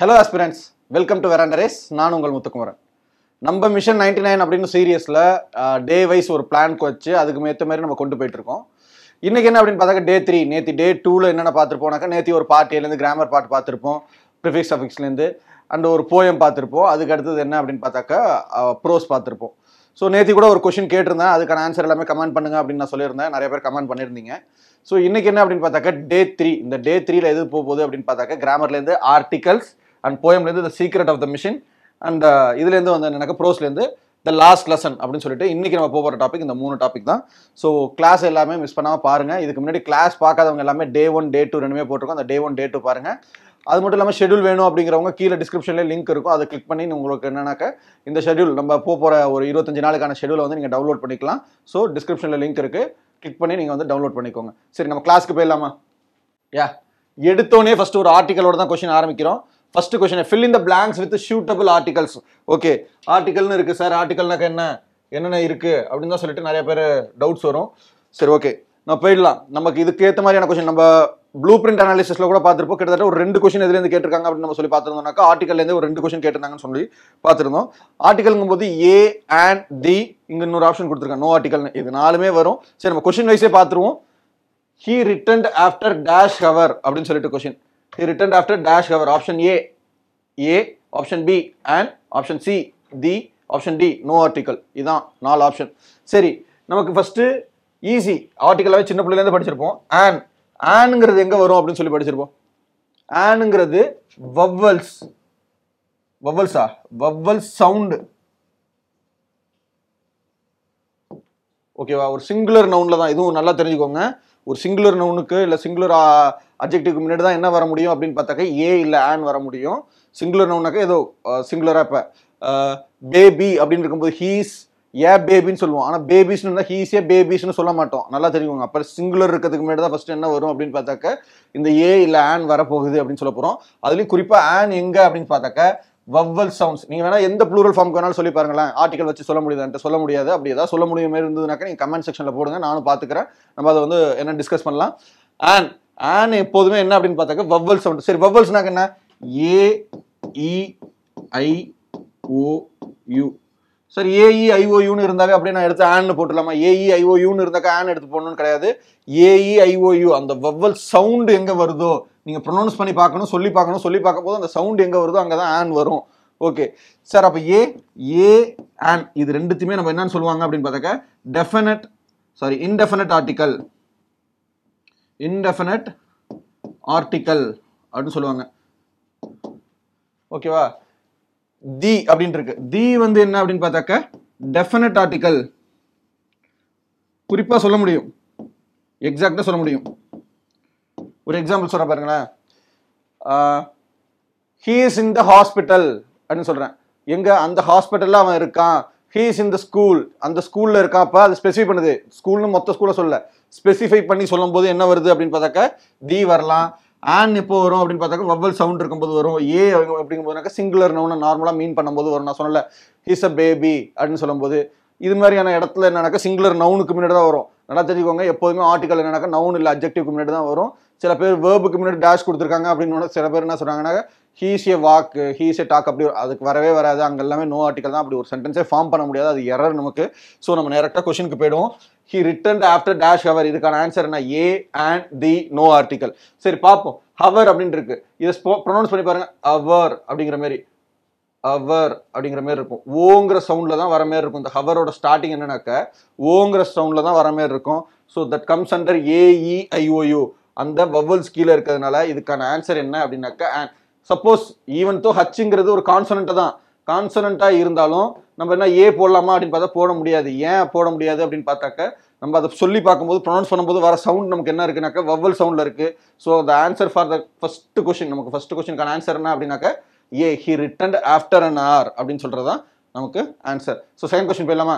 Hello aspirants welcome to Veranda Race நான் உங்கள் முத்துக்குமரன் நம்ம மிஷன் நைன்டி நைன் அப்படின்னு சீரியஸில் டே வைஸ் ஒரு பிளான் வச்சு அதுக்கு ஏற்ற மாதிரி நம்ம கொண்டு போயிட்டுருக்கோம் இன்றைக்கி என்ன அப்படின்னு பார்த்தாக்க டே த்ரீ நேற்று டே டூவில் என்னென்ன பார்த்துருப்போனாக்கா நேற்று ஒரு பார்ட்டிலேருந்து கிராமர் பாட்டு பார்த்துருப்போம் ப்ரிஃபிக்ஸ் அஃபிக்ஸ்லேருந்து அண்ட் ஒரு போயம் பார்த்துருப்போம் அதுக்கு அடுத்தது என்ன அப்படின்னு பார்த்தாக்கா ப்ரோஸ் பார்த்துருப்போம் ஸோ நேற்று கூட ஒரு கொஷின் கேட்டிருந்தேன் அதுக்கான ஆன்சர் எல்லாமே கமெண்ட் பண்ணுங்க அப்படின்னு நான் சொல்லியிருந்தேன் நிறைய பேர் கமெண்ட் பண்ணியிருந்தீங்க ஸோ இன்றைக்கி என்ன அப்படின்னு பார்த்தாக்கா டே த்ரீ இந்த டே த்ரீல எது போகுது அப்படின்னு பார்த்தாக்கா கிராமர்லேருந்து ஆர்டிகல்ஸ் அண்ட் போயம்லேருந்து the secret of the machine and இதுலேருந்து வந்து எனக்கு ப்ரோஸ்லேருந்து த லாஸ்ட் லெசன் அப்படின்னு சொல்லிட்டு இன்றைக்கி நம்ம போகிற டாபிக் இந்த மூணு டாபிக் தான் ஸோ கிளாஸ் எல்லாமே மிஸ் பண்ணாமல் பாருங்கள் இதுக்கு முன்னாடி கிளாஸ் பார்க்காதவங்க எல்லாமே டே ஒன் டே டூ ரெண்டுமே போட்டிருக்கோம் அந்த டே ஒன் டே டூ பாருங்கள் அது மட்டும் இல்லாமல் ஷெடியூல் வேணும் அப்படிங்கிறவங்க கீழே டிஸ்கிரிப்ஷன்லேயே லிங்க் இருக்கும் அதை கிளிக் பண்ணி உங்களுக்கு என்னன்னாக்க இந்த ஷெடியூல் நம்ம போகிற ஒரு இருபத்தஞ்சு நாளுக்கான ஷெடியூலை வந்து நீங்கள் டவுன்லோட் பண்ணிக்கலாம் ஸோ டிஸ்கிரிப்ஷனில் லிங்க் இருக்குது கிளிக் பண்ணி நீங்கள் வந்து டவுன்லோட் பண்ணிக்கோங்க சரி நம்ம கிளாஸ்க்கு போயிடலாமா யா எடுத்தோடனே ஃபஸ்ட்டு ஒரு ஆர்டிக்கலோட தான் கொஷின் ஆரம்பிக்கிறோம் first question fill in the blanks with suitable articles okay ஆர்டிகல்னு இருக்குது சார் ஆர்டிகல்னாக்க என்ன என்னென்ன இருக்குது அப்படின்னு தான் சொல்லிட்டு நிறைய பேர் டவுட்ஸ் வரும் சரி ஓகே நான் போயிடலாம் நமக்கு இதுக்கு ஏற்ற மாதிரியான கொஸ்டின் நம்ம ப்ளூ பிரிண்ட் அனாலிசிஸில் கூட பார்த்துருப்போம் கிட்டத்தட்ட ஒரு ரெண்டு கொஸ்டின் எதுலேருந்து கேட்டிருக்காங்க அப்படின்னு நம்ம சொல்லி பார்த்துருந்தோம்னாக்கா ஆர்டிகல்லேருந்து ஒரு ரெண்டு கொஸ்டின் கேட்டிருந்தாங்கன்னு சொல்லி பார்த்துருந்தோம் ஆர்டிகல்ங்கும் போது ஏ அண்ட் தி இங்கே இன்னொரு ஆப்ஷன் கொடுத்துருக்காங்க நோ ஆர்டிகல்னு இது நாலுமே வரும் சரி நம்ம கொஸ்டின் வைஸே பார்த்துருவோம் he returned after dash hour அப்படின்னு சொல்லிட்டு question He returned after dash cover. Option A, A, option B and option C, the, option D, no article. இதான் நாலு ஆப்ஷன் சரி நமக்கு ஃபஸ்ட்டு ஈஸி ஆர்டிக்கலாகவே சின்ன பிள்ளைலேருந்து படிச்சிருப்போம் ஆன் ஆனுங்கிறது எங்கே வரும் அப்படின்னு சொல்லி படிச்சிருப்போம் ஆனுங்கிறது வவ்வல்ஸ் வவ்வல்ஸா வவ்வல் சவுண்டு ஓகேவா ஒரு சிங்குலர் நவுனில் தான் இதுவும் நல்லா தெரிஞ்சுக்கோங்க ஒரு சிங்குலர் நவுனுக்கு இல்லை சிங்குலர் அப்ஜெக்டிவ்க்கு முன்னாடி தான் என்ன வர முடியும் அப்படின்னு பார்த்தாக்க ஏ இல்லை ஆன் வர முடியும் சிங்குலர் நவுனாக்க ஏதோ சிங்குலராக இப்போ பேபி அப்படின்னு இருக்கும்போது ஹீஸ் ஏ பேபின்னு சொல்லுவோம் ஆனால் பேபிஸ்னு ஹீஸ் ஏ பேபிஸ்ன்னு சொல்ல மாட்டோம் நல்லா தெரியுங்க அப்போ சிங்குலர் இருக்கிறதுக்கு முன்னாடி தான் ஃபஸ்ட்டு என்ன வரும் அப்படின்னு பார்த்தாக்க இந்த ஏ இல்லை ஆன் வரப்போகுது அப்படின்னு சொல்ல போகிறோம் அதுலேயும் குறிப்பாக ஆன் எங்கே அப்படின்னு பார்த்தாக்க வவ்வல் சவுண்ட்ஸ் நீங்கள் வேணால் எந்த ப்ளூரல் ஃபார்ம் வேணாலும் சொல்லி பாருங்களேன் ஆர்டிகல் வச்சு சொல்ல முடியுதுன்ட்டு சொல்ல முடியாது அப்படி ஏதாவது சொல்ல முடியும் இருந்ததுனாக்கா நீங்கள் கமெண்ட் செக்ஷனில் போடுங்க நானும் பார்த்துக்கிறேன் நம்ம அதை வந்து என்ன டிஸ்கஸ் பண்ணலாம் ஆன் ஆன் எப்போதுமே என்ன அப்படின்னு பார்த்தாக்க வவ்வல் சவுண்ட் சரி வவ்வல்ஸ்னாக்க என்ன A E I O U I O U sir A E ஐஓயூன்னு e, இருந்தாவே அப்படியே நான் எடுத்து ஆன்னு போட்டுடலாமா ஏஇ ஐஓயூன்னு e, இருந்தாக்கா ஆன் எடுத்து போடணும்னு கிடையாது ஏஇ ஐஓயூ e, அந்த வவ்வல் சவுண்டு எங்கே வருதோ நீங்கள் ப்ரொனவுன்ஸ் பண்ணி பார்க்கணும் சொல்லி பார்க்கணும் சொல்லி பார்க்கும் போது அந்த சவுண்டு எங்கே வருதோ அங்கே தான் ஆன் வரும் ஓகே சார் அப்போ ஏ ஏ ஆன் இது ரெண்டுத்தையுமே நம்ம என்னன்னு சொல்லுவாங்க அப்படின்னு பார்த்தாக்க definite sorry indefinite article indefinite article அப்படின்னு சொல்லுவாங்க ஓகேவா தி அப்படின்ட்டு இருக்கு தி வந்து என்ன அப்படின்னு பார்த்தாக்க டெஃபினட் ஆர்டிக்கல் குறிப்பாக சொல்ல முடியும் எக்ஸாக்டாக சொல்ல முடியும் ஒரு எக்ஸாம்பிள் சொல்கிறேன் பாருங்களேன் ஹீஸ் இன் த ஹாஸ்பிட்டல் அப்படின்னு சொல்கிறேன் எங்கே அந்த ஹாஸ்பிட்டலில் அவன் இருக்கான் ஹீஸ் இன் த ஸ்கூல் அந்த ஸ்கூலில் இருக்கான் அப்போ அது ஸ்பெசிஃபை பண்ணுது ஸ்கூல்னு மொத்த ஸ்கூலை சொல்ல ஸ்பெசிஃபை பண்ணி சொல்லும் போது என்ன வருது அப்படின்னு பார்த்தாக்க தி வரலாம் ஆன் எப்போ வரும் அப்படின்னு பார்த்தாக்க வவ்வல் சவுண்ட் இருக்கும்போது வரும் ஏ போதுனாக்க சிங்குலர் நவுனை நார்மலாக மீன் பண்ணும்போது வரும் நான் சொன்னல ஹீஸ் அ பேபி அப்படின்னு சொல்லும்போது இது மாதிரியான இடத்துல என்னன்னாக்கா சிங்குலர் நவுனுக்கு முன்னாடி தான் வரும் நல்லா தெரிஞ்சுக்கோங்க எப்போதுமே ஆர்டிக்கல் என்னன்னாக்கா நவுன் இல்லை அப்ஜெக்டிவ்க்கு முன்னாடி தான் வரும் சில பேர் வேர்புக்கு முன்னாடி டேஷ் கொடுத்துருக்காங்க அப்படின்னு சில பேர் என்ன சொல்கிறாங்கன்னா he's a walk he's a talk அப்படி அதுக்கு வரவே வராது அங்கே எல்லாமே நோ ஆர்டிக்கல் தான் அப்படி ஒரு சென்டென்ஸே ஃபார்ம் பண்ண முடியாது அது எரர் நமக்கு ஸோ நம்ம டேரெக்டாக கொஷினுக்கு போயிடுவோம் he return after dash hour இதுக்கான ஆன்சர் என்ன A and the no article சரி பார்ப்போம் ஹவர் அப்படின்னு இருக்கு இதை ப்ரொனவுன்ஸ் பண்ணி பாருங்க அவர் அப்படிங்கிற மாதிரி அவர் அப்படிங்கிற மாதிரி இருக்கும் ஓங்கிற சவுண்டில் தான் வர மாதிரி இருக்கும் இந்த ஹவரோட ஸ்டார்டிங் என்னன்னாக்க ஓங்கிற சவுண்டில் தான் வர மாதிரி இருக்கும் so that comes under A E I O U அந்த வவ்வல்ஸ் கீழே இருக்கிறதுனால இதுக்கான ஆன்சர் என்ன அப்படின்னாக்க சப்போஸ் ஈவன் தோ ஹச்சுங்கிறது ஒரு கான்சனண்ட்டை தான் கான்சனண்ட்டாக இருந்தாலும் நம்ம என்ன ஏ போடலாமா அப்படின்னு பார்த்தா போட முடியாது ஏன் போட முடியாது அப்படின்னு பார்த்தாக்க நம்ம அதை சொல்லி பார்க்கும்போது ப்ரொனவுன்ஸ் பண்ணும்போது வர சவுண்ட் நமக்கு என்ன இருக்குனாக்கா வவ்வல் சவுண்டில் இருக்குது so the answer for the first question நமக்கு ஃபஸ்ட் கொஷினுக்கான ஆன்சர் என்ன அப்படின்னாக்க A he return after an hour அப்படின்னு சொல்கிறது தான் நமக்கு ஆன்சர் ஸோ செகண்ட் கொஷின் போயிடலாமா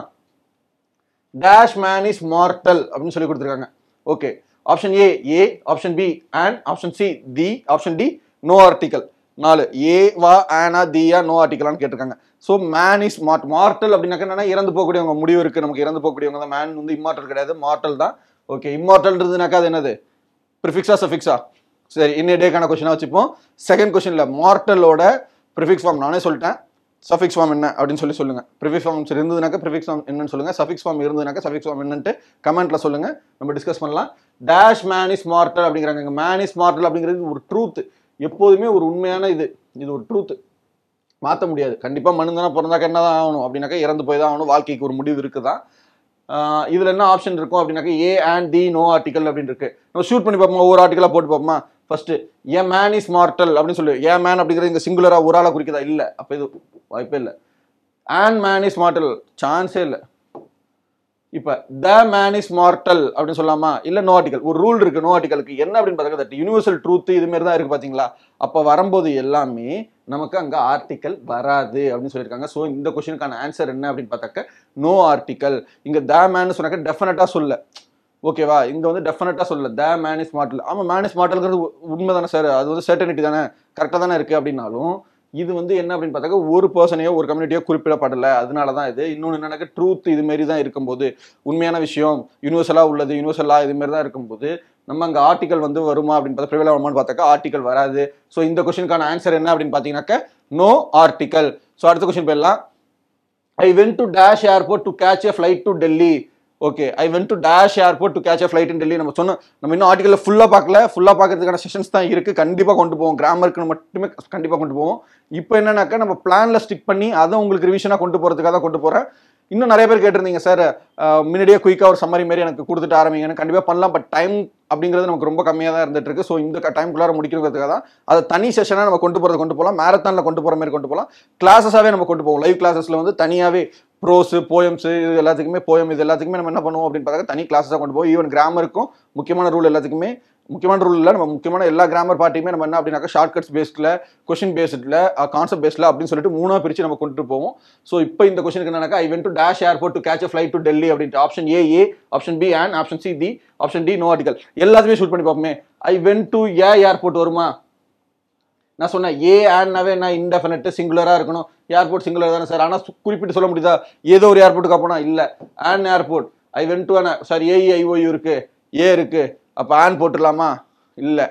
டேஷ் மேன் இஸ் மார்டல் அப்படின்னு சொல்லி கொடுத்துருக்காங்க okay option A A option B and option C the option D no article நாலு ஏ வா ஆனா தியா நோ ஆர்டிக்கலான்னு கேட்டிருக்காங்க so man is mort mortal அப்படின்னா என்னன்னா இறந்து போகக்கூடியவங்க முடிவு இருக்கு நமக்கு இறந்து போகக்கூடியவங்க தான் மேன் வந்து இம்மார்டல் கிடையாது மார்டல் தான் ஓகே இம்மார்டல்ன்றதுனாக்கா அது என்னது ப்ரிஃபிக்ஸா சஃபிக்ஸா சரி இன்னும் டேக்கான கொஸ்டினாக வச்சுப்போம் செகண்ட் கொஸ்டினில் மார்டலோட ப்ரிஃபிக்ஸ் ஃபார்ம் நானே சொல்லிட்டேன் சஃபிக்ஸ் ஃபார்ம் என்ன அப்படின்னு சொல்லி சொல்லுங்க ப்ரிஃபிக்ஸ் ஃபார்ம் இருந்ததுனாக்கா ப்ரிஃபிக்ஸ் ஃபார்ம் என்னன்னு சொல்லுங்க சஃபிக்ஸ் ஃபார்ம் இருந்ததுனாக்கா சஃபிக்ஸ் ஃபார்ம் என்னன்ட்டு கமெண்ட்ல சொல்லுங்க நம்ம டிஸ்கஸ் பண்ணலாம் டேஷ் மேன் இஸ் மார்டல் அப்படிங்கிறாங்க மேன் இஸ் மார்டல் அப்படிங்கிறது ஒரு ட்ரூத் எப்போதுமே ஒரு உண்மையான இது இது ஒரு ட்ரூத்து மாற்ற முடியாது கண்டிப்பாக மனுந்தனா பிறந்தாக்க என்ன தான் ஆகணும் அப்படின்னாக்கா இறந்து போய் தான் ஆகணும் வாழ்க்கைக்கு ஒரு முடிவு இருக்குதான் இதில் என்ன ஆப்ஷன் இருக்கும் அப்படின்னாக்கா A and the no article அப்படின்னு இருக்கு நம்ம ஷூட் பண்ணி பார்ப்போம் ஒவ்வொரு ஆர்டிக்கலாக போட்டு பார்ப்போமா first A man is mortal அப்படின்னு சொல்லி ஏ மேன் அப்படிங்கிறது இங்கே சிங்குலராக ஒரு ஆளாக குறிக்கதா இல்லை அப்போ இது வாய்ப்பே இல்லை ஆன் மேன் இஸ் மார்டல் சான்ஸே இல்லை இப்போ த மேன் இஸ் மார்டல் அப்படின்னு சொல்லாமா இல்லை நோ ஆர்டிகல் ஒரு ரூல் இருக்கு நோ ஆர்டிகலுக்கு என்ன அப்படின்னு பார்த்தா யூனிவர்சல் ட்ரூத் இதுமாரி தான் இருக்கு பார்த்தீங்களா அப்போ வரும்போது எல்லாமே நமக்கு அங்கே ஆர்டிக்கல் வராது அப்படின்னு சொல்லியிருக்காங்க ஸோ இந்த கொஷினுக்கான ஆன்சர் என்ன அப்படின்னு பார்த்தாக்க நோ ஆர்டிக்கல் இங்கே த மேன்னு சொன்னாக்க டெஃபினட்டாக சொல்ல ஓகேவா இங்கே வந்து டெஃபினட்டாக சொல்ல த மேன் இஸ் மார்டல் ஆமாம் மேன் இஸ் மார்டல்ங்கிறது உண்மை தானே சார் அது வந்து சர்டனிட்டி தானே கரெக்டாக தானே இருக்குது அப்படின்னாலும் இது வந்து என்ன அப்படின்னு பார்த்தாக்க ஒரு பர்சனையோ ஒரு கம்யூனிட்டியோ குறிப்பிடப்படலை அதனால தான் இது இன்னொன்று என்னன்னாக்க ட்ரூத் இதுமாரி தான் இருக்கும்போது உண்மையான விஷயம் யூனிவர்சலாக உள்ளது யூனிவர்சலாக இதுமாரி தான் இருக்கும்போது நம்ம அங்கே ஆர்டிக்கல் வந்து வருமா அப்படின்னு பார்த்தா பிரபலமானு பார்த்தாக்கா ஆர்டிக்கல் வராது ஸோ இந்த கொஸ்டினுக்கான ஆன்சர் என்ன அப்படின்னு பார்த்தீங்கன்னாக்க நோ ஆர்டிக்கல் ஸோ அடுத்த கொஷின் போயிடலாம் I went to dash airport to catch a flight to Delhi okay I went to dash airport to catch a flight in Delhi நம்ம சொன்ன நம்ம இன்னும் ஆர்டிக்கலில் ஃபுல்லாக பார்க்கல ஃபுல்லாக பார்க்கறதுக்கான செஷன்ஸ் தான் இருக்குது கண்டிப்பாக கொண்டு போவோம் கிராமருக்கு மட்டுமே கண்டிப்பாக கொண்டு போவோம் இப்போ என்னன்னாக்கா நம்ம பிளானில் ஸ்டிக் பண்ணி அதை உங்களுக்கு ரிவிஷனாக கொண்டு போகிறதுக்காக தான் கொண்டு போகிறேன் இன்னும் நிறைய பேர் கேட்டிருந்தீங்க சார் முன்னாடியே குயிக்காக ஒரு சம்மரி மாரி எனக்கு கொடுத்துட்டு ஆரம்பிங்கன்னு கண்டிப்பாக பண்ணலாம் பட் டைம் அப்படிங்கிறது நமக்கு ரொம்ப கம்மியாக தான் இருந்துட்டு இருக்கு ஸோ இந்த டைம்குள்ளார முடிக்கிறதுக்காக தான் அதை தனி செஷனாக நம்ம கொண்டு போகிறது கொண்டு போகலாம் மேரத்தானில் கொண்டு போகிற மாதிரி கொண்டு போகலாம் கிளாஸஸாகவே நம்ம கொண்டு போவோம் லைவ் கிளாஸஸில் வந்து தனியாகவே ப்ரோஸு போயம்ஸு இது எல்லாத்துக்குமே போயம் இது எல்லாத்துக்குமே நம்ம என்ன பண்ணுவோம் அப்படின்னு பார்த்தா தனி கிளாஸஸாக கொண்டு போவோம் ஈவன் கிராமருக்கும் முக்கியமான ரூல் எல்லாத்துக்குமே முக்கியமான ரூலில் நம்ம முக்கியமான எல்லா கிராமர் பார்ட்டியுமே நம்ம என்ன அப்படின்னாக்கா கட்ஸ் based question based concept based அப்படின்னு சொல்லிட்டு மூணாக பிரித்து நம்ம கொண்டுட்டு போவோம் ஸோ இப்போ இந்த கொஷனுக்கு என்னன்னாக்கா I went to dash airport to catch a flight to Delhi அப்படின்ட்டு option A A option B and option C D option D no article எல்லாத்துமே ஷூட் பண்ணி பார்ப்போமே I went to A airport வருமா நான் சொன்னேன் ஏ ஆண்ட்னாவே நான் இன்டெஃபினட் சிங்குலராக இருக்கணும் ஏர்போர்ட் சிங்குலர் தானே சார் ஆனால் குறிப்பிட்டு சொல்ல முடியுதா ஏதோ ஒரு ஏர்போர்ட்டுக்கு போனால் இல்லை an airport I went to sir A E I O இருக்குது ஏ இருக்குது அப்போ ஆன் போட்டுடலாமா இல்லை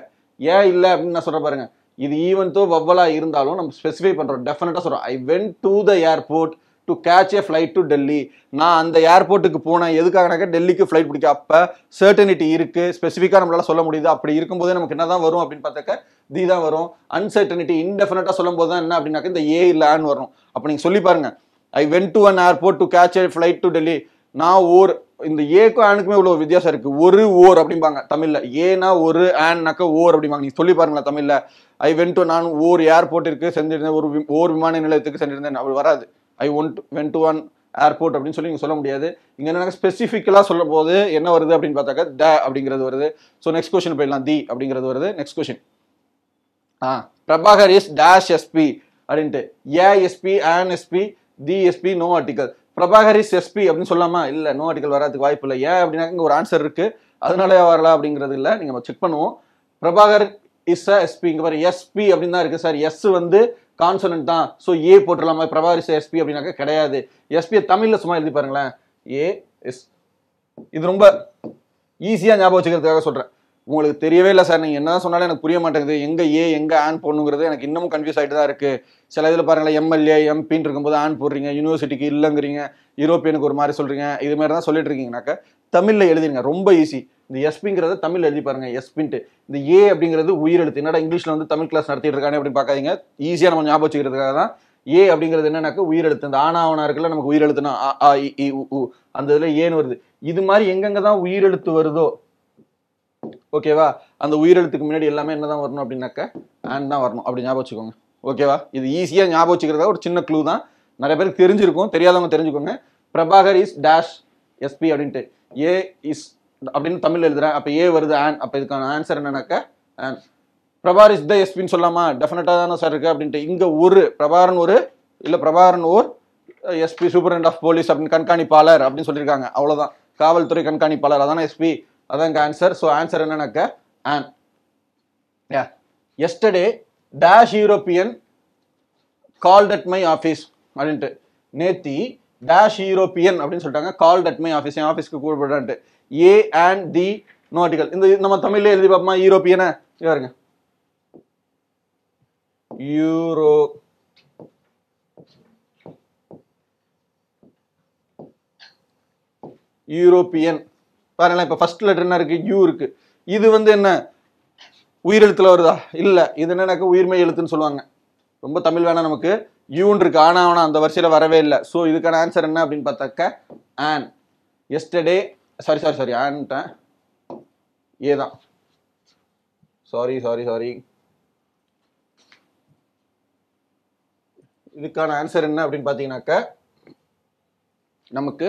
ஏன் இல்லை அப்படின்னு நான் சொல்கிற பாருங்கள் இது ஈவன் தோ வவ்வலாக இருந்தாலும் நம்ம ஸ்பெசிஃபை பண்ணுறோம் டெஃபினட்டாக சொல்கிறோம் I went to the airport to catch a flight to Delhi நான் அந்த ஏர்போர்ட்டுக்கு போனேன் எதுக்காகனாக்கா டெல்லிக்கு ஃப்ளைட் பிடிக்க அப்போ சர்டனிட்டி இருக்குது ஸ்பெசிஃபிக்காக நம்மளால் சொல்ல முடியுது அப்படி இருக்கும்போது நமக்கு என்ன தான் வரும் அப்படின்னு பார்த்தாக்க தி தான் வரும் அன்சர்டனிட்டி இன்டெஃபினட்டாக சொல்லும் போது தான் என்ன அப்படின்னாக்க இந்த ஏ இல்லைன்னு வரும் அப்போ நீங்கள் சொல்லி பாருங்கள் I went to an airport to catch a flight to Delhi நான் ஓர் இந்த ஏக்கும் ஆனுக்குமே இவ்வளோ வித்தியாசம் இருக்கு ஒரு ஓர் அப்படிம்பாங்க தமிழ்ல ஏன்னா ஒரு ஆன்னாக்க ஓர் அப்படிம்பாங்க நீங்க சொல்லி பாருங்களேன் தமிழ்ல ஐ வென் டு நான் ஓர் ஏர்போர்ட்டிற்கு சென்றிருந்தேன் ஒரு ஓர் விமான நிலையத்துக்கு சென்றிருந்தேன் அப்படி வராது I went went to one airport அப்படின்னு சொல்லி நீங்கள் சொல்ல முடியாது இங்கே என்னன்னா ஸ்பெசிஃபிக்கலாக சொல்லும் போது என்ன வருது அப்படின்னு பார்த்தாக்க த அப்படிங்கிறது வருது ஸோ நெக்ஸ்ட் கொஸ்டின் போயிடலாம் தி அப்படிங்கிறது வருது next question ah Prabhakar is dash SP அப்படின்ட்டு a SP an SP the SP no article Prabhakar is SP அப்படின்னு சொல்லாமா இல்லை நோ ஆர்டிகல் வராதுக்கு வாய்ப்பு இல்லை ஏன் அப்படின்னா இங்கே ஒரு ஆன்சர் இருக்குது அதனாலே வரலாம் அப்படிங்கிறது இல்லை நீங்கள் செக் பண்ணுவோம் பிரபாகர் இஸ் எஸ்பி இங்கே பாரு எஸ்பி அப்படின்னு தான் இருக்குது சார் எஸ் வந்து கான்சனன்ட் தான் ஸோ ஏ போட்டுடலாமா பிரபாகரிஸ் எஸ்பி அப்படின்னாக்கா கிடையாது எஸ்பியை தமிழில் சும்மா எழுதி பாருங்களேன் ஏ எஸ் இது ரொம்ப ஈஸியாக ஞாபகம் வச்சுக்கிறதுக்காக சொல்கிறேன் உங்களுக்கு தெரியவே இல்லை சார் நீங்கள் என்ன சொன்னாலும் எனக்கு புரிய மாட்டேங்குது எங்கே ஏ எங்கே ஆன் போடணுங்கிறது எனக்கு இன்னமும் கன்ஃபியூஸ் ஆகிட்டு தான் இருக்குது சில இதில் பாருங்களேன் எம்எல்ஏ எம்பின்னு இருக்கும்போது ஆன் போடுறீங்க யூனிவர்சிட்டிக்கு இல்லைங்கிறீங்க யூரோப்பியனுக்கு ஒரு மாதிரி சொல்கிறீங்க இது மாதிரி தான் சொல்லிட்டு இருக்கீங்கனாக்கா தமிழில் எழுதிருங்க ரொம்ப ஈஸி இந்த எஸ்பிங்கிறத தமிழ் எழுதி பாருங்கள் எஸ்பின்ட்டு இந்த ஏ அப்படிங்கிறது உயிரெழுத்து என்னடா இங்கிலீஷில் வந்து தமிழ் கிளாஸ் நடத்திட்டு இருக்கானே அப்படின்னு பார்க்காதீங்க ஈஸியாக நம்ம ஞாபகம் வச்சுக்கிறதுக்காக தான் ஏ அப்படிங்கிறது என்னன்னாக்க உயிரெழுத்து இந்த ஆனாவனா இருக்குல்ல நமக்கு உயிரெழுத்துனா அந்த இதில் ஏன்னு வருது இது மாதிரி எங்கெங்கே தான் உயிரெழுத்து வருதோ ஓகேவா அந்த உயிரெழுத்துக்கு முன்னாடி எல்லாமே என்ன தான் வரணும் அப்படின்னாக்க ஆன் தான் வரணும் அப்படி ஞாபகம் வச்சுக்கோங்க ஓகேவா இது ஈஸியாக ஞாபகம் வச்சுக்கிறதா ஒரு சின்ன க்ளூ தான் நிறைய பேருக்கு தெரிஞ்சிருக்கும் தெரியாதவங்க தெரிஞ்சுக்கோங்க பிரபாகர் இஸ் டேஷ் எஸ்பி அப்படின்ட்டு ஏ இஸ் அப்படின்னு தமிழ் எழுதுறேன் அப்போ ஏ வருது ஆன் அப்போ இதுக்கான ஆன்சர் என்னன்னாக்க ஆன் பிரபார் இஸ் த எஸ்பின்னு சொல்லாமா டெஃபினட்டாக தானே சார் இருக்குது அப்படின்ட்டு இங்கே ஒரு பிரபாரன் ஒரு இல்லை பிரபாரன் ஓர் எஸ்பி சூப்பரண்ட் ஆஃப் போலீஸ் அப்படின்னு கண்காணிப்பாளர் அப்படின்னு சொல்லியிருக்காங்க அவ்வளோதான் காவல்துறை கண்காணிப்பாளர் அதான எஸ்பி அதான் ஆன்சர் ஸோ ஆன்சர் என்னன்னாக்க on yesterday dash European call at my office அப்படின்ட்டு நேத்தி டேஷ் யூரோப்பியன் அப்படின்னு சொல்லிட்டாங்க கால் டட் மை ஆஃபீஸ் என் ஆஃபீஸ்க்கு கூப்பிடுறான்ட்டு ஏ அண்ட் தி நோட்டிகள் இந்த நம்ம தமிழ்ல எழுதி பார்ப்போமா யூரோப்பியனை பாருங்க யூரோ யூரோப்பியன் பாருங்களா இப்போ ஃபர்ஸ்ட் லெட்டர் என்ன இருக்குது யூ இருக்குது இது வந்து என்ன உயிரெழுத்தில் வருதா இல்லை இது என்னன்னாக்க உயிர்மை எழுத்துன்னு சொல்லுவாங்க ரொம்ப தமிழ் வேணாம் நமக்கு யூன் இருக்கு ஆனா ஆனா அந்த வரிசையில் வரவே இல்லை ஸோ இதுக்கான ஆன்சர் என்ன அப்படின்னு பார்த்தாக்க on yesterday sorry sorry sorry ஆன்ட்டேன் ஏ தான் சாரி சாரி சாரி இதுக்கான ஆன்சர் என்ன அப்படின்னு பார்த்தீங்கன்னாக்க நமக்கு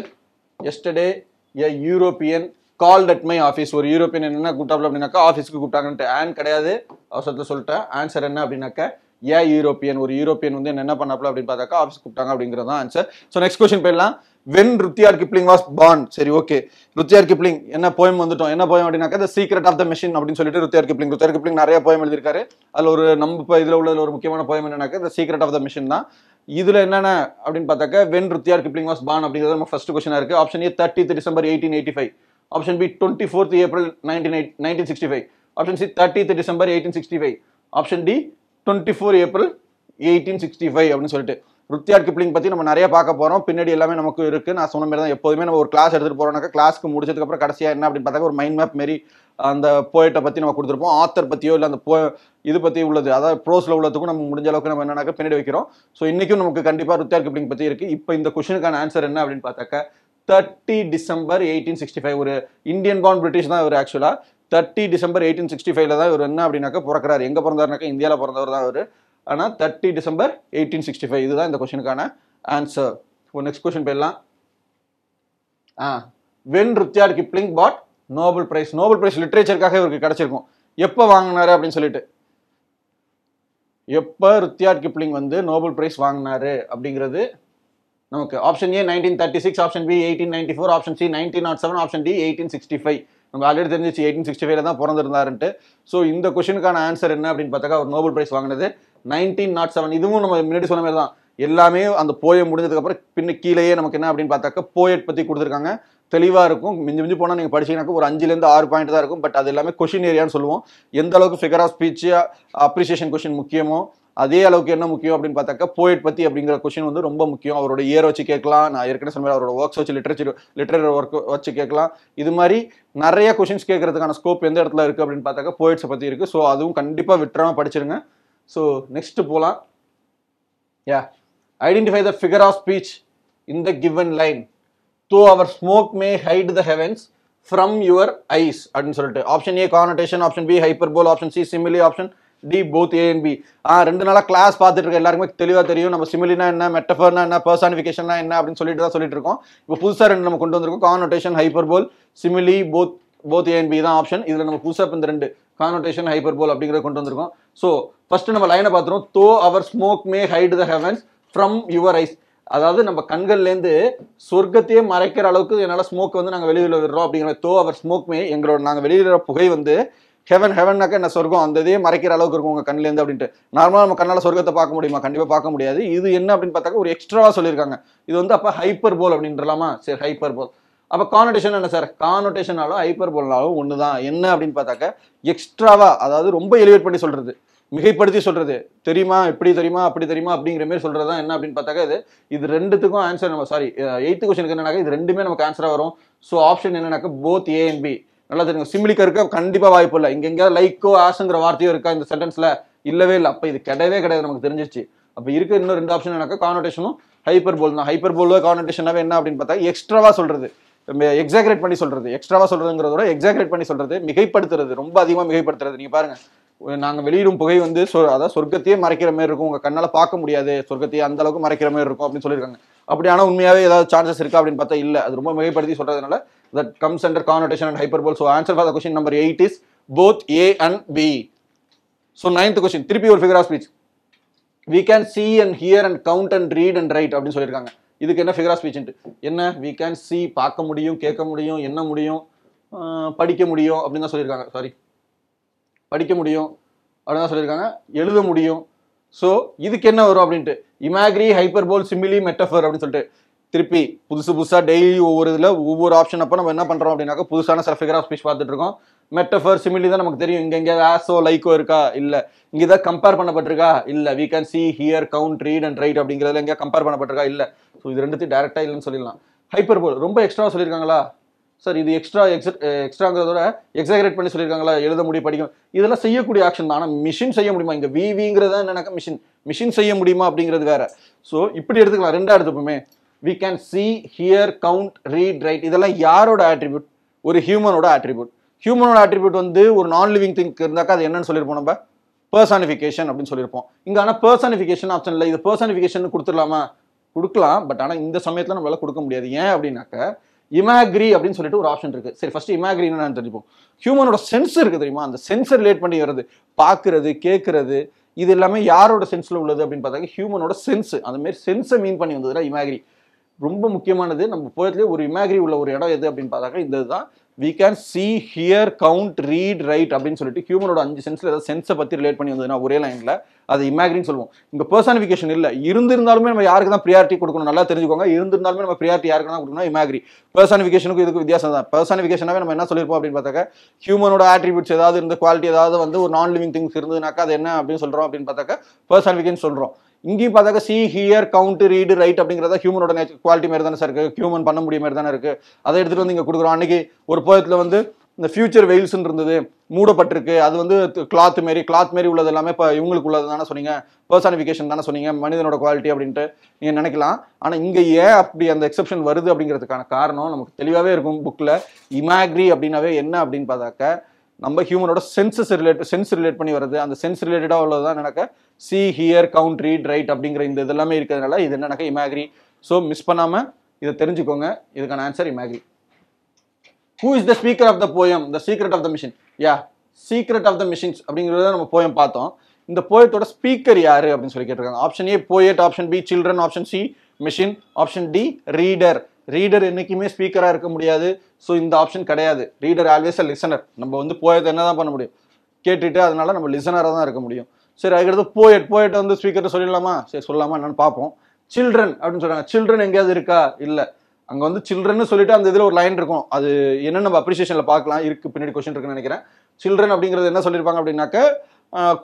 yesterday a European call at my office ஒரு யூரோப்பியன் என்ன கூப்பிட்டாப்ல அப்படின்னாக்கா ஆஃபீஸ்க்கு கூப்பிட்டாங்கன்ட்டு ஆன் கிடையாது அவசரத்தில் சொல்லிட்டேன் ஆன்சர் என்ன அப்படின்னாக்கா ஏன் யூரோப்பியன் ஒரு யூரோப்பியன் வந்து என்ன பண்ணாப்ல அப்படின்னு பார்த்தாக்கா ஆஃபீஸ் கூப்பிட்டாங்க அப்படிங்கிறதா தான் ஆன்சர் ஸோ நெக்ஸ்ட் கொஸ்டின் போயிடலாம் when Rudyard Kipling was born சரி ஓகே ருத்தியார் கிப்ளிங் என்ன போயம் வந்துட்டோம் என்ன போயம் அப்படின்னாக்கா the secret of the machine அப்படின்னு சொல்லிட்டு ருத்தியார் கிப்ளிங் ருத்தியார் கிப்ளிங் நிறைய போயம் எழுதியிருக்காரு அதில் ஒரு நம்ம இதில் உள்ள ஒரு முக்கியமான போயம் என்னன்னாக்கா the secret of the machine தான் இதில் என்னென்ன அப்படின்னு பார்த்தாக்கா when Rudyard Kipling was born அப்படிங்கிறது நம்ம ஃபர்ஸ்ட் கொஸ்டினாக இருக்குது option A thirty December eighteen eighty five option B twenty fourth April nineteen eight nineteen sixty five option C thirty December eighteen sixty five option D twenty four April eighteen sixty five அப்படின்னு சொல்லிட்டு Rudyard Kipling பற்றி நம்ம நிறைய பார்க்க போகிறோம் பின்னாடி எல்லாமே நமக்கு இருக்குது நான் சொன்ன மாதிரி தான் எப்போதுமே நம்ம ஒரு கிளாஸ் எடுத்துகிட்டு போகிறோம்னா கிளாஸ்க்கு முடிச்சதுக்கப்புறம் கடைசியாக என்ன அப்படின்னு பார்த்தா ஒரு மைண்ட் மேப் மாரி அந்த போய்ட்டை பற்றி நம்ம கொடுத்துருப்போம் ஆத்தர் பற்றியோ இல்லை அந்த போ இது பற்றி உள்ளது அதாவது ப்ரோஸில் உள்ளதுக்கும் நம்ம முடிஞ்ச அளவுக்கு நம்ம என்னன்னாக்க பின்னாடி வைக்கிறோம் ஸோ இன்றைக்கும் நமக்கு கண்டிப்பாக ருத்தியார் கிப்ளிங் பற்றி இருக்குது இப்போ இந்த கொஷனுக்கான ஆன்சர் என்ன அப்படின்னு பார்த்தாக்கா thirty December eighteen sixty five ஒரு இந்தியன் பான் பிரிட்டிஷ் தான் இவர் ஆக்சுவலாக தேர்ட்டி டிசம்பர் எயிட்டீன் சிக்ஸ்டி ஃபைவ்ல தான் இவர் என்ன அப்படின்னாக்கா பிறக்கிறார் எங்கே பிறந்தாருனாக்கா இந்தியாவில் பிறந்தவர் தான் அவர் ஆனால் thirty December eighteen sixty five இதுதான் இந்த கொஷனுக்கான ஆன்சர் இப்போ நெக்ஸ்ட் கொஷின் போயிடலாம் ah when Rudyard Kipling got Nobel prize Nobel prize லிட்ரேச்சருக்காக இவருக்கு கிடைச்சிருக்கும் எப்போ வாங்கினாரு அப்படின்னு சொல்லிட்டு எப்போ ருத்யார்ட் கிப்ளிங் வந்து நோபல் பிரைஸ் வாங்கினாரு அப்படிங்கிறது நமக்கு option A nineteen thirty six option B eighteen ninety four option C nineteen nought seven option D eighteen sixty five நமக்கு ஆல்ரெடி தெரிஞ்சிச்சு எயிட்டீன் சிக்ஸ்டி ஃபைவ் தான் பிறந்திருந்தாருன்ட்டு ஸோ இந்த கொஷனுக்கான ஆன்சர் என்ன அப்படின்னு பார்த்தா ஒரு நோபல் பிரைஸ் வாங்கினது நைன்டீன் நாட் செவன் இதுவும் நம்ம முன்னாடி சொன்ன மாதிரி தான் எல்லாமே அந்த போயம் முடிஞ்சதுக்கப்புறம் பின்ன கீழேயே நமக்கு என்ன அப்படின்னு பார்த்தாக்கா போயட் பற்றி கொடுத்துருக்காங்க தெளிவாக இருக்கும் மிஞ்சி மிஞ்சி போனால் நீங்கள் படிச்சீங்கன்னாக்க ஒரு அஞ்சுலேருந்து ஆறு பாயிண்ட் தான் இருக்கும் பட் அது எல்லாமே கொஷின் ஏரியான்னு சொல்லுவோம் எந்த அளவுக்கு figure of speech appreciation question முக்கியமோ அதே அளவுக்கு என்ன முக்கியம் அப்படின்னு பார்த்தாக்கா போயிட் பற்றி அப்படிங்கிற கொஷின் வந்து ரொம்ப முக்கியம் அவரோட இயர் வச்சு கேட்கலாம் நான் ஏற்கனவே சொன்ன அவரோட ஒர்க்ஸ் வச்சு லிட்ரேச்சர் லிட்ரேச்சர் ஒர்க் வச்சு கேட்கலாம் இது மாதிரி நிறைய கொஷின்ஸ் கேட்கறதுக்கான ஸ்கோப் எந்த இடத்துல இருக்குது அப்படின்னு பார்த்தாக்க போயிட்ஸை பற்றி இருக்குது ஸோ அதுவும் கண்டிப்பாக விட்டுறாமல் படிச்சிருங்க ஸோ நெக்ஸ்ட் போகலாம் yeah identify the figure of speech in the given line though our smoke may hide the heavens from your eyes அப்படின்னு சொல்லிட்டு option A connotation option B hyperbole option C simile option D both A and B ah ரெண்டு நாளாக class பார்த்துட்டு இருக்க எல்லாருக்குமே தெளிவாக தெரியும் நம்ம சிமிலினா என்ன மெட்டஃபர்னா என்ன பர்சானிஃபிகேஷன்னா என்ன அப்படின்னு சொல்லிட்டு தான் சொல்லிட்டு இருக்கோம் இப்போ புதுசாக ரெண்டு நம்ம கொண்டு வந்திருக்கோம் connotation hyperbole simile both both A and B தான் ஆப்ஷன் இதில் நம்ம புதுசாக இந்த ரெண்டு கானோட்டேஷன் ஹைப்பர் போல் அப்படிங்கிறத கொண்டு வந்திருக்கோம் ஸோ ஃபர்ஸ்ட் நம்ம லைனை பார்த்துருவோம் though our smoke may hide the heavens from your eyes அதாவது நம்ம கண்கள்லேருந்து சொர்க்கத்தையே மறைக்கிற அளவுக்கு என்னால் ஸ்மோக் வந்து நாங்கள் வெளியில் விடுறோம் அப்படிங்கிற தோ அவர் ஸ்மோக்குமே எங்களோட நாங்கள் வெளியிடுற புகை வந்து ஹெவன் ஹெவன்னாக்க என்ன சொர்க்கம் அந்த இதே மறைக்கிற அளவுக்கு இருக்கும் உங்கள் கண்ணிலேருந்து அப்படின்ட்டு நார்மலாக நம்ம கண்ணால் சொர்க்கத்தை பார்க்க முடியுமா கண்டிப்பாக பார்க்க முடியாது இது என்ன அப்படின்னு பார்த்தாக்க ஒரு எக்ஸ்ட்ராவாக சொல்லியிருக்காங்க இது வந்து அப்போ ஹைப்பர் போல் அப்படின்றலாமா சரி ஹைப்பர் போல் அப்போ கானோடேஷன் என்ன சார் கானோடேஷனாலும் ஹைப்பர் போல்னாலும் ஒன்று தான் என்ன அப்படின்னு பார்த்தாக்க எக்ஸ்ட்ராவாக அதாவது ரொம்ப எலிவேட் பண்ணி சொல்கிறது மிகைப்படுத்தி சொல்றது தெரியுமா எப்படி தெரியுமா அப்படி தெரியுமா அப்படிங்கிற மாதிரி சொல்றது தான் என்ன அப்படின்னு பார்த்தாக்கா இது இது ரெண்டுத்துக்கும் ஆன்சர் நம்ம சாரி எயித்து கொஸ்டினுக்கு என்னன்னாக்கா இது ரெண்டுமே நமக்கு ஆன்சராக வரும் ஸோ ஆப்ஷன் என்னன்னாக்கா போத் ஏஎன்பி பி நல்லா தெரியும் சிம்லிக்க இருக்க கண்டிப்பாக வாய்ப்பு இல்லை இங்கே எங்கேயாவது லைக்கோ ஆசுங்கிற வார்த்தையோ இருக்கா இந்த சென்டென்ஸில் இல்லவே இல்லை அப்போ இது கிடையவே கிடையாது நமக்கு தெரிஞ்சிச்சு அப்போ இருக்க இன்னும் ரெண்டு ஆப்ஷன் என்னக்கா கான்வெர்டேஷனும் ஹைப்பர் போல் தான் ஹைப்பர் போல் கான்வெர்டேஷனாகவே என்ன அப்படின்னு பார்த்தா எக்ஸ்ட்ராவாக சொல்கிறது எக்ஸாகரேட் பண்ணி சொல்றது எக்ஸ்ட்ராவா சொல்றதுங்கிறத எக்ஸாகரேட் பண்ணி சொல்றது மிகைப்படுத்துறது ரொம்ப அதிகமாக மிகைப்படுத்துறது நீங்க பாருங்க நாங்கள் வெளியிடும் புகை வந்து சொ அதாவது சொர்க்கத்தையே மறைக்கிற மாதிரி இருக்கும் உங்கள் கண்ணால் பார்க்க முடியாது சொர்க்கத்தையே அந்த அளவுக்கு மறைக்கிற மாதிரி இருக்கும் அப்படின்னு சொல்லியிருக்காங்க அப்படியான உண்மையாவே ஏதாவது சான்சஸ் இருக்கா அப்படின்னு பார்த்தா இல்லை அது ரொம்ப மிகைப்படுத்தி சொல்கிறதுனால that comes under connotation and hyperbole so answer for the question number eight is both A and B so ninth question திருப்பி ஒரு figure of speech we can see and hear and count and read and write அப்படின்னு சொல்லியிருக்காங்க இதுக்கு என்ன figure of ஸ்பீச்சுன்ட்டு என்ன we can C பார்க்க முடியும் கேட்க முடியும் என்ன முடியும் படிக்க முடியும் அப்படின்னு தான் சொல்லியிருக்காங்க சாரி படிக்க முடியும் அப்படின்னு தான் சொல்லியிருக்காங்க எழுத முடியும் ஸோ இதுக்கு என்ன வரும் அப்படின்ட்டு இமேக்ரி போல் சிமிலி மெட்டஃபர் அப்படின்னு சொல்லிட்டு திருப்பி புதுசு புதுசாக டெய்லி ஒவ்வொரு இதில் ஒவ்வொரு ஆப்ஷன் அப்போ நம்ம என்ன பண்ணுறோம் அப்படின்னாக்கா புதுசான சில ஃபிகர் ஆஃப் ஸ்பீச் பார்த்துட்டு இருக்கோம் மெட்டஃபர் சிமிலி தான் நமக்கு தெரியும் இங்கே எங்கேயாவது ஆசோ லைக்கோ இருக்கா இல்லை இங்கே தான் கம்பேர் பண்ணப்பட்டிருக்கா இல்லை we can see hear count read and write அப்படிங்கிறதுல எங்கேயா கம்பேர் பண்ணப்பட்டிருக்கா இல்லை ஸோ இது ரெண்டுத்தையும் டேரெக்டாக இல்லைன்னு சொல்லிடலாம் ஹைப்பர் போல் ரொம்ப எக்ஸ்ட்ரா சொல்லியிருக்காங்களா சார் இது எக்ஸ்ட்ரா எக்ஸ் எக்ஸ்ட்ராங்கிறதோட எக்ஸாகரேட் பண்ணி சொல்லியிருக்காங்களா எழுத முடியும் படிக்கும் இதெல்லாம் செய்யக்கூடிய ஆக்ஷன் தான் ஆனால் மிஷின் செய்ய முடியுமா இங்கே விவிங்கிறதா நினைக்க மிஷின் மிஷின் செய்ய முடியுமா அப்படிங்கிறது வேற ஸோ இப்படி எடுத்துக்கலாம் ரெண்டாக எடுத்துப்போமே we can see hear count read write இதெல்லாம் யாரோட ஆட்ரிபியூட் ஒரு ஹியூமனோட ஆட்ரிபியூட் ஹியூமனோட அட்ரிபியூட் வந்து ஒரு நான் லிவிங் திங்க் இருந்தாக்கா அது என்னன்னு சொல்லியிருப்போம் நம்ம பர்சானிஃபிகேஷன் அப்படின்னு சொல்லியிருப்போம் இங்கே ஆனால் பர்சானிஃபிகேஷன் ஆப்ஷன் இல்லை இது பர்சானிஃபிகேஷன் கொடுத்துடலாமா கொடுக்கலாம் பட் ஆனால் இந்த சமயத்தில் நம்மளால் கொடுக்க முடியாது ஏன் அப்படின்னாக்க இமாக்ரி அப்படின்னு சொல்லிட்டு ஒரு ஆப்ஷன் இருக்குது சரி ஃபஸ்ட் இமேக்ரி என்னன்னு தெரிஞ்சுப்போம் ஹியூமனோட சென்ஸ் இருக்குது தெரியுமா அந்த சென்ஸ் ரிலேட் பண்ணி வருது பார்க்கறது கேட்கறது இது எல்லாமே யாரோட சென்ஸில் உள்ளது அப்படின்னு பார்த்தா ஹியூமனோட சென்ஸ் அந்தமாரி சென்ஸை மீன் பண்ணி வந்ததுல இமாக்ரி ரொம்ப முக்கியமானது நம்ம போயத்துலேயே ஒரு இமாக்ரி உள்ள ஒரு இடம் எது அப்படின்னு பார்த்தாக்கா இந்த இதுதான் we can see hear count read write அப்படின்னு சொல்லிட்டு ஹியூமனோட அஞ்சு சென்ஸில் ஏதாவது சென்ஸை பற்றி ரிலேட் பண்ணி வந்ததுன்னா ஒரே லைனில் அது இமேக்ரின்னு சொல்லுவோம் இங்கே பர்சானிஃபிகேஷன் இல்லை இருந்திருந்தாலுமே நம்ம யாருக்கு தான் ப்ரியாரிட்டி கொடுக்கணும் நல்லா தெரிஞ்சுக்கோங்க இருந்திருந்தாலுமே நம்ம ப்ரியாரிட்டி யாருக்கு தான் கொடுக்கணும் இமேக்ரி பர்சனிஃபிகேஷனுக்கு இதுக்கு வித்தியாசம் தான் பர்சனிஃபிகேஷனாகவே நம்ம என்ன சொல்லியிருப்போம் அப்படின்னு பார்த்தாக்க ஹியூமனோட ஆட்ரிபியூட்ஸ் ஏதாவது இருந்த குவாலிட்டி ஏதாவது வந்து ஒரு நான் லிவிங் திங்ஸ் இருந்ததுனாக்கா அது என்ன அப்படின்னு சொல்கிறோம் அப்படின்னு பார்த்தாக்க பர்சானிஃபிகேஷன் சொல்கிறோம் இங்கேயும் பார்த்தாக்க see hear count read write அப்படிங்கிறத ஹியூமனோட நேச்சர் குவாலிட்டி மாதிரி தானே சார் இருக்குது ஹியூமன் பண்ண முடிய மாதிரி தானே இருக்குது அதை எடுத்துகிட்டு வந்து இங்கே கொடுக்குறோம் அன்றைக்கி ஒரு போயத்தில் வந்து இந்த ஃபியூச்சர் வெயில்ஸ்ன்னு இருந்தது மூடப்பட்டிருக்கு அது வந்து கிளாத் மாரி கிளாத் மாரி உள்ளது எல்லாமே இப்போ இவங்களுக்கு உள்ளது தானே சொன்னீங்க பர்சானிஃபிகேஷன் தானே சொன்னீங்க மனிதனோட குவாலிட்டி அப்படின்ட்டு நீங்கள் நினைக்கலாம் ஆனால் இங்கே ஏன் அப்படி அந்த எக்ஸப்ஷன் வருது அப்படிங்கிறதுக்கான காரணம் நமக்கு தெளிவாகவே இருக்கும் புக்கில் இமாக்ரி அப்படின்னாவே என்ன அப்படின்னு பார்த்தாக்க நம்ம ஹியூமனோட சென்சஸ் ரிலேட் சென்ஸ் ரிலேட் பண்ணி வருது அந்த சென்ஸ் ரிலேட்டடாக உள்ளதான் நடக்க see hear count read write அப்படிங்கிற இந்த இதெல்லாமே இருக்கிறதுனால இது என்ன நடக்க இமேக்ரி ஸோ மிஸ் பண்ணாமல் இதை தெரிஞ்சுக்கோங்க இதுக்கான answer imagery who is the speaker of the poem the secret of the machine yeah secret of the machines அப்படிங்கிறத நம்ம போயம் பார்த்தோம் இந்த போயத்தோட ஸ்பீக்கர் யாரு அப்படின்னு சொல்லி கேட்டிருக்காங்க option A poet option B children option C machine option D reader reader என்றைக்குமே ஸ்பீக்கராக இருக்க முடியாது ஸோ இந்த ஆப்ஷன் கிடையாது ரீடர் ஆல்வேஸ் அ லிசனர் நம்ம வந்து போயத்தை என்ன தான் பண்ண முடியும் கேட்டுட்டு அதனால நம்ம லிசனராக தான் இருக்க முடியும் சரி அதுக்கடுத்து போயட் போயட்டை வந்து ஸ்பீக்கர்கிட்ட சொல்லிடலாமா சரி சொல்லலாமா என்னன்னு பார்ப்போம் சில்ட்ரன் அப்படின்னு சொல்கிறாங்க சில்ட்ரன் எங்கேயாவது இருக்கா இல்லை அங்கே வந்து சில்ட்ரன் சொல்லிட்டு அந்த இதில் ஒரு லைன் இருக்கும் அது என்ன நம்ம அப்ரிசியேஷனில் பார்க்கலாம் இருக்குது பின்னாடி கொஸ்டின் இருக்குன்னு நினைக்கிறேன் சில்ட்ரன் அப்படிங்கிறது என்ன சொல்லியிருப்பாங்க அப்படின்னாக்க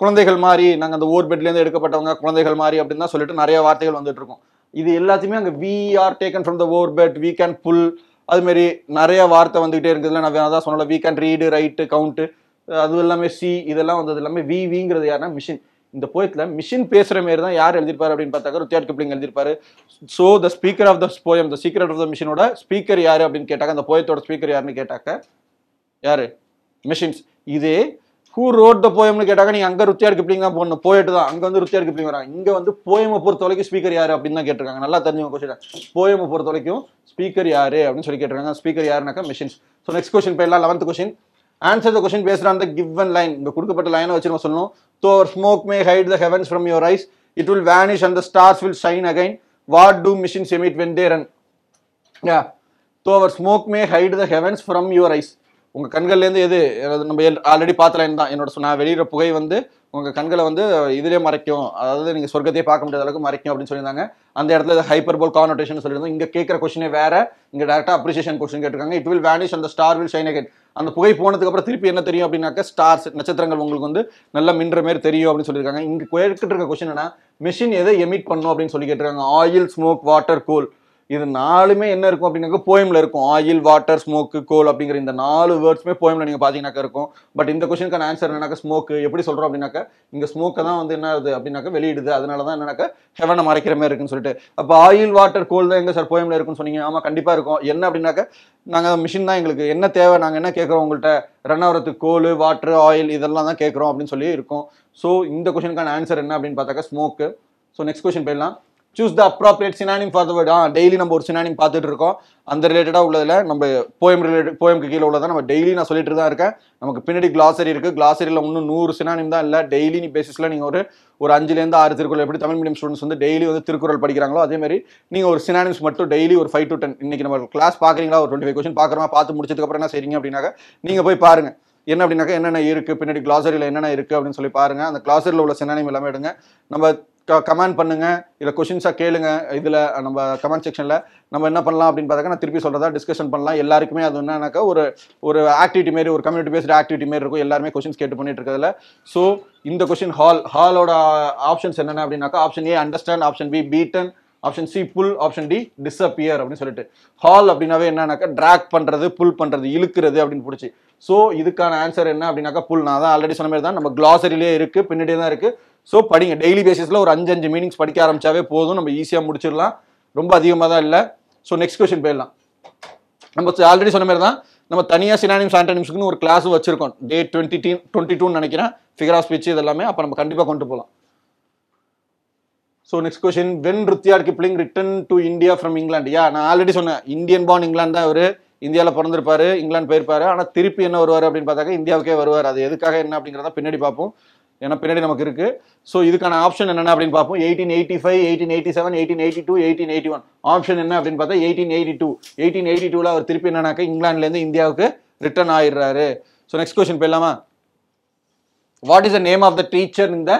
குழந்தைகள் மாதிரி நாங்கள் அந்த ஓர் பெட்லேருந்து எடுக்கப்பட்டவங்க குழந்தைகள் மாதிரி அப்படின்னு தான் சொல்லிட்டு நிறைய வார்த்தைகள் வந்துட்டு இருக்கோம் இது எல்லாத்தையுமே அங்கே we are taken from the over bed we can pull அதுமாரி நிறைய வார்த்தை வந்துகிட்டே இருக்குதுல நான் அதான் சொன்னல we can read right count அது எல்லாமே சி இதெல்லாம் வந்தது எல்லாமே வி விங்கிறது யாருன்னா மிஷின் இந்த போயத்தில் மிஷின் பேசுகிற மாரி தான் யார் எழுதியிருப்பார் அப்படின்னு பார்த்தாக்க ருத்தியாட் கப்ளிங் எழுதியிருப்பாரு so the speaker of the poem the secret of the மிஷினோட ஸ்பீக்கர் யார் அப்படின்னு கேட்டாக்க அந்த போயத்தோட ஸ்பீக்கர் யாருன்னு கேட்டாக்க யார் மிஷின்ஸ் இதே ஸ்கூல் ரோட் போயம்னு கேட்டாக்க நீங்கள் அங்கே ருத்தியார் கிப்ளிங் தான் போடணும் போயிட்டு தான் அங்கே வந்து ருத்தியார் கிப்ளிங் வராங்க இங்கே வந்து போயமை பொறுத்த வரைக்கும் ஸ்பீக்கர் யார் அப்படின்னு தான் கேட்டிருக்காங்க நல்லா தெரிஞ்சவங்க கொஸ்டின் போயமை பொறுத்த வரைக்கும் ஸ்பீக்கர் யார் அப்படின்னு சொல்லி கேட்டிருக்காங்க ஸ்பீக்கர் யாருனாக்கா மிஷின்ஸ் ஸோ நெக்ஸ்ட் கொஸ்டின் போயிடலாம் eleventh question answer the question based on the given line இந்த கொடுக்கப்பட்ட லைனை வச்சு நம்ம சொல்லணும் though smoke may hide the heavens from your eyes it will vanish and the stars will shine again what do machines emit when they run yeah though our smoke may hide the heavens from your eyes உங்க கண்கள்லேருந்து எது நம்ம already பார்த்துலேன் தான் என்னோட நான் வெளியிட புகை வந்து உங்க கண்களை வந்து இதுலேயே மறைக்கும் அதாவது நீங்க சொர்க்கத்தையே பார்க்க முடியாத அளவுக்கு மறைக்கும் அப்படின்னு சொல்லியிருந்தாங்க அந்த இடத்துல ஹைப்பர் போல் கானோட்டேஷன் சொல்லியிருந்தோம் இங்க கேட்கிற கொஸ்டினே வேற இங்க டேரக்டா அப்ரிசியேஷன் கொஸ்டின் கேட்டிருக்காங்க it will vanish and the star will shine again அந்த புகை போனதுக்கு அப்புறம் திருப்பி என்ன தெரியும் அப்படின்னாக்க ஸ்டார்ஸ் நட்சத்திரங்கள் உங்களுக்கு வந்து நல்லா மின்ற மாரி தெரியும் அப்படின்னு சொல்லியிருக்காங்க இங்க கேட்டுட்டு இருக்க கொஸ்டின் என்ன மிஷின் எதை எமிட் பண்ணும் அப்படின்னு சொல்லி கேட்டிருக்காங்க ஆயில் ஸ்மோக் வாட்டர் கூல் இது நாலுமே என்ன இருக்கும் அப்படின்னாக்க போயமில் இருக்கும் ஆயில் வாட்டர் ஸ்மோக்கு கோல் அப்படிங்கிற இந்த நாலு வேர்ட்ஸுமே போயமில் நீங்கள் பார்த்தீங்கன்னாக்கா இருக்கும் பட் இந்த கொஸ்டினுக்கான ஆன்சர் என்னன்னாக்கா ஸ்மோக்கு எப்படி சொல்கிறோம் அப்படின்னாக்கா இங்கே ஸ்மோக்கை தான் வந்து என்ன ஆகுது அப்படின்னாக்கா வெளியிடுது அதனால தான் என்னன்னாக்கா ஹெவனை மறைக்கிற மாதிரி இருக்குன்னு சொல்லிட்டு அப்போ ஆயில் வாட்டர் கோல் தான் எங்கே சார் போயமில் இருக்குன்னு சொன்னீங்க ஆமாம் கண்டிப்பாக இருக்கும் என்ன அப்படின்னாக்க நாங்கள் மிஷின் தான் எங்களுக்கு என்ன தேவை நாங்கள் என்ன கேட்குறோம் உங்கள்கிட்ட ரன் ஆகிறதுக்கு கோல் வாட்டர் ஆயில் இதெல்லாம் தான் கேட்குறோம் அப்படின்னு சொல்லி இருக்கும் ஸோ இந்த கொஸ்டினுக்கான ஆன்சர் என்ன அப்படின்னு பார்த்தாக்க ஸ்மோக்கு ஸோ நெக்ஸ்ட் கொஷின் போயிடலாம் choose the appropriate synonym for the ah daily நம்ம ஒரு சினானிம் பார்த்துட்டு இருக்கோம் அந்த ரிலேட்டடாக உள்ளதில் நம்ம போயம் ரிலேட்டட் போயம்க்கு கீழே உள்ளதான் நம்ம டெய்லி நான் சொல்லிட்டு தான் இருக்கேன் நமக்கு பின்னாடி கிளாசரி இருக்குது கிளாசரியில் இன்னும் நூறு சினானிம் தான் இல்லை டெய்லி நீ பேசிஸில் நீங்கள் ஒரு ஒரு அஞ்சுலேருந்து ஆறு திருக்குறள் எப்படி தமிழ் மீடியம் ஸ்டூடெண்ட்ஸ் வந்து டெய்லி வந்து திருக்குறள் படிக்கிறாங்களோ அதேமாதிரி நீங்கள் ஒரு சினானிம்ஸ் மட்டும் டெய்லி ஒரு ஃபைவ் டு டென் இன்றைக்கி நம்ம கிளாஸ் பார்க்குறீங்களா ஒரு டுவெண்ட்டி ஃபைவ் கொஸ்டின் பார்க்குறமா பார்த்து முடிச்சதுக்கப்புறம் என்ன செய்றீங்க அப்படின்னாக்க நீங்கள் போய் பாருங்கள் என்ன அப்படின்னாக்கா என்னென்ன இருக்குது பின்னாடி கிளாசரியில் என்னென்ன இருக்குது அப்படின்னு சொல்லி பாருங்கள் அந்த கிளாசரியில் உள்ள சினானிம் எல்லாமே எடுங்க நம்ம கமெண்ட் பண்ணுங்க இல்லை கொஷின்ஸாக கேளுங்க இதில் நம்ம கமெண்ட் செக்ஷனில் நம்ம என்ன பண்ணலாம் அப்படின்னு பார்த்தாக்க நான் திருப்பி சொல்கிறதா டிஸ்கஷன் பண்ணலாம் எல்லாருக்குமே அது என்னன்னாக்கா ஒரு ஒரு ஆக்டிவிட்டி மாரி ஒரு கம்யூனிட்டி பேஸ்டு ஆக்டிவிட்டி மாரி இருக்கும் எல்லாருமே கொஷின்ஸ் கேட்டு பண்ணிட்டு இருக்கிறதுல ஸோ இந்த கொஷின் ஹால் ஹாலோட ஆப்ஷன்ஸ் என்னென்ன அப்படின்னாக்கா option A understand option B beaten option C pull option D disappear அப்படின்னு சொல்லிட்டு ஹால் அப்படின்னாவே என்னன்னாக்கா ட்ராக் பண்ணுறது புல் பண்ணுறது இழுக்கிறது அப்படின்னு பிடிச்சி ஸோ இதுக்கான ஆன்சர் என்ன அப்படின்னாக்கா புல் நான் தான் ஆல்ரெடி சொன்ன மாதிரி தான் நம்ம கிளாசரிலே இருக்குது பின்னாடியே தான் இருக்குது ஸோ படிங்க டெய்லி பேசிஸில் ஒரு அஞ்சு அஞ்சு மீனிங்ஸ் படிக்க ஆரம்பிச்சாவே போதும் நம்ம ஈஸியாக முடிச்சிடலாம் ரொம்ப அதிகமாக தான் இல்லை ஸோ நெக்ஸ்ட் கொஸ்டின் போயிடலாம் நம்ம ஆல்ரெடி சொன்ன மாதிரி தான் நம்ம தனியாக சினானிம்ஸ் ஆண்டனிம்ஸ்க்குன்னு ஒரு கிளாஸ் வச்சிருக்கோம் டே டுவெண்ட்டி டீ டுவெண்ட்டி டூன்னு நினைக்கிறேன் ஃபிகர் ஆஃப் ஸ்பீச் இதெல்லாமே அப்போ நம்ம கண்டிப்பாக கொண்டு போகலாம் so next question when Rudyard Kipling return to India from England yeah நான் ஆல்ரெடி சொன்னேன் இந்தியன் பான் இங்கிலாந்து தான் அவர் இந்தியாவில் பிறந்திருப்பாரு இங்கிலாந்து போயிருப்பாரு ஆனால் திருப்பி என்ன வருவார் அப்படின்னு பார்த்தாக்க இந்தியாவுக்கே வருவார் அது எதுக்காக என்ன அப்படிங்கிறத பின்னாடி பார்ப்போம் ஏன்னா பின்னாடி நமக்கு இருக்கு ஸோ இதுக்கான ஆப்ஷன் என்னென்ன அப்படின்னு பார்ப்போம் eighteen eighty five eighteen eighty seven eighteen eighty two eighteen eighty one option என்ன அப்படின்னு பார்த்தா eighteen eighty two eighteen eighty டூவில் அவர் திருப்பி என்னன்னாக்க இங்கிலாந்துலேருந்து இந்தியாவுக்கு ரிட்டர்ன் ஆயிடுறாரு ஸோ நெக்ஸ்ட் கொஸ்டின் போயிடலாமா what is the name of the teacher இந்த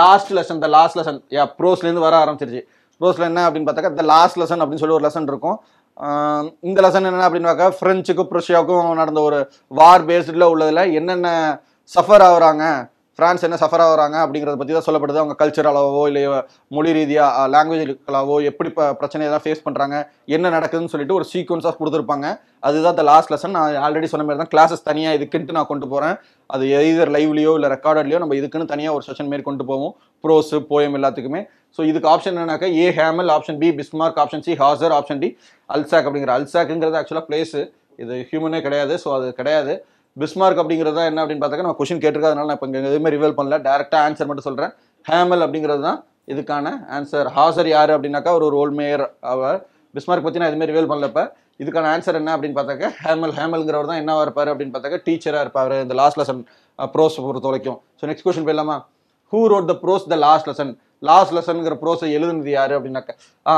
last lesson the last lesson yeah ப்ரோஸ்லேருந்து வர ஆரம்பிச்சிருச்சு ப்ரோஸில் என்ன அப்படின்னு பார்த்தாக்கா த லாஸ்ட் லெசன் அப்படின்னு சொல்லி ஒரு லெசன் இருக்கும் இந்த லெசன் என்ன பார்க்க ஃப்ரெஞ்சுக்கும் ப்ரஷ்யாவுக்கும் நடந்த ஒரு வார் பேஸ்டில் உள்ளதில் என்னென்ன சஃபர் ஆகுறாங்க ஃப்ரான்ஸ் என்ன சஃபர் ஆகிறாங்க அப்படிங்கிறத பற்றி தான் சொல்லப்படுது அவங்க கல்ச்சரலாவோ இல்லை மொழி ரீதியாக லாங்குவேஜ்களாவோ எப்படி பிரச்சனையெல்லாம் ஃபேஸ் பண்ணுறாங்க என்ன நடக்குதுன்னு சொல்லிட்டு ஒரு சீக்வன்ஸாக கொடுத்துருப்பாங்க அதுதான் இந்த லாஸ்ட் லெசன் நான் ஆல்ரெடி சொன்ன மாதிரி தான் கிளாஸஸ் தனியாக இதுக்குன்ட்டு நான் கொண்டு போகிறேன் அது எதிர் லைவ்லையோ இல்லை ரெக்கார்டட்லையோ நம்ம இதுக்குன்னு தனியாக ஒரு செஷன் மாரி கொண்டு போவோம் ப்ரோஸு போயம் எல்லாத்துக்குமே ஸோ இதுக்கு ஆப்ஷன் என்னாக்கா A Hamel option B Bismarck option C Hauser option D Alsace அப்படிங்கிற அல்சாக்குங்கிறது ஆக்சுவலாக பிளேஸு இது ஹியூமனே கிடையாது ஸோ அது கிடையாது பிஸ்மார்க் அப்படிங்கிறது என்ன அப்படின்னு பார்த்தாக்க நம்ம கொஷின் கேட்டிருக்காதனால நான் இப்போ இங்கே எதுவுமே ரிவீல் பண்ணல டேரக்டாக ஆன்சர் மட்டும் சொல்கிறேன் ஹேமல் அப்படிங்கிறது தான் இதுக்கான ஆன்சர் ஹாசர் யார் அப்படின்னாக்கா ஒரு ரோல் மேயர் அவர் பிஸ்மார்க் பற்றி நான் எதுவுமே ரிவீல் இப்போ இதுக்கான ஆன்சர் என்ன அப்படின்னு பார்த்தாக்க ஹேமல் ஹேமல்ங்கிறவர் தான் என்ன இருப்பார் அப்படின்னு பார்த்தாக்க டீச்சராக இருப்பார் இந்த லாஸ்ட் லெசன் ப்ரோஸ் பொறுத்த வரைக்கும் ஸோ நெக்ஸ்ட் கொஷின் போயிடலாமா who wrote the prose the last lesson last லெசன்ங்கிற ப்ரோஸை எழுதுனது யார் அப்படின்னாக்கா ஆ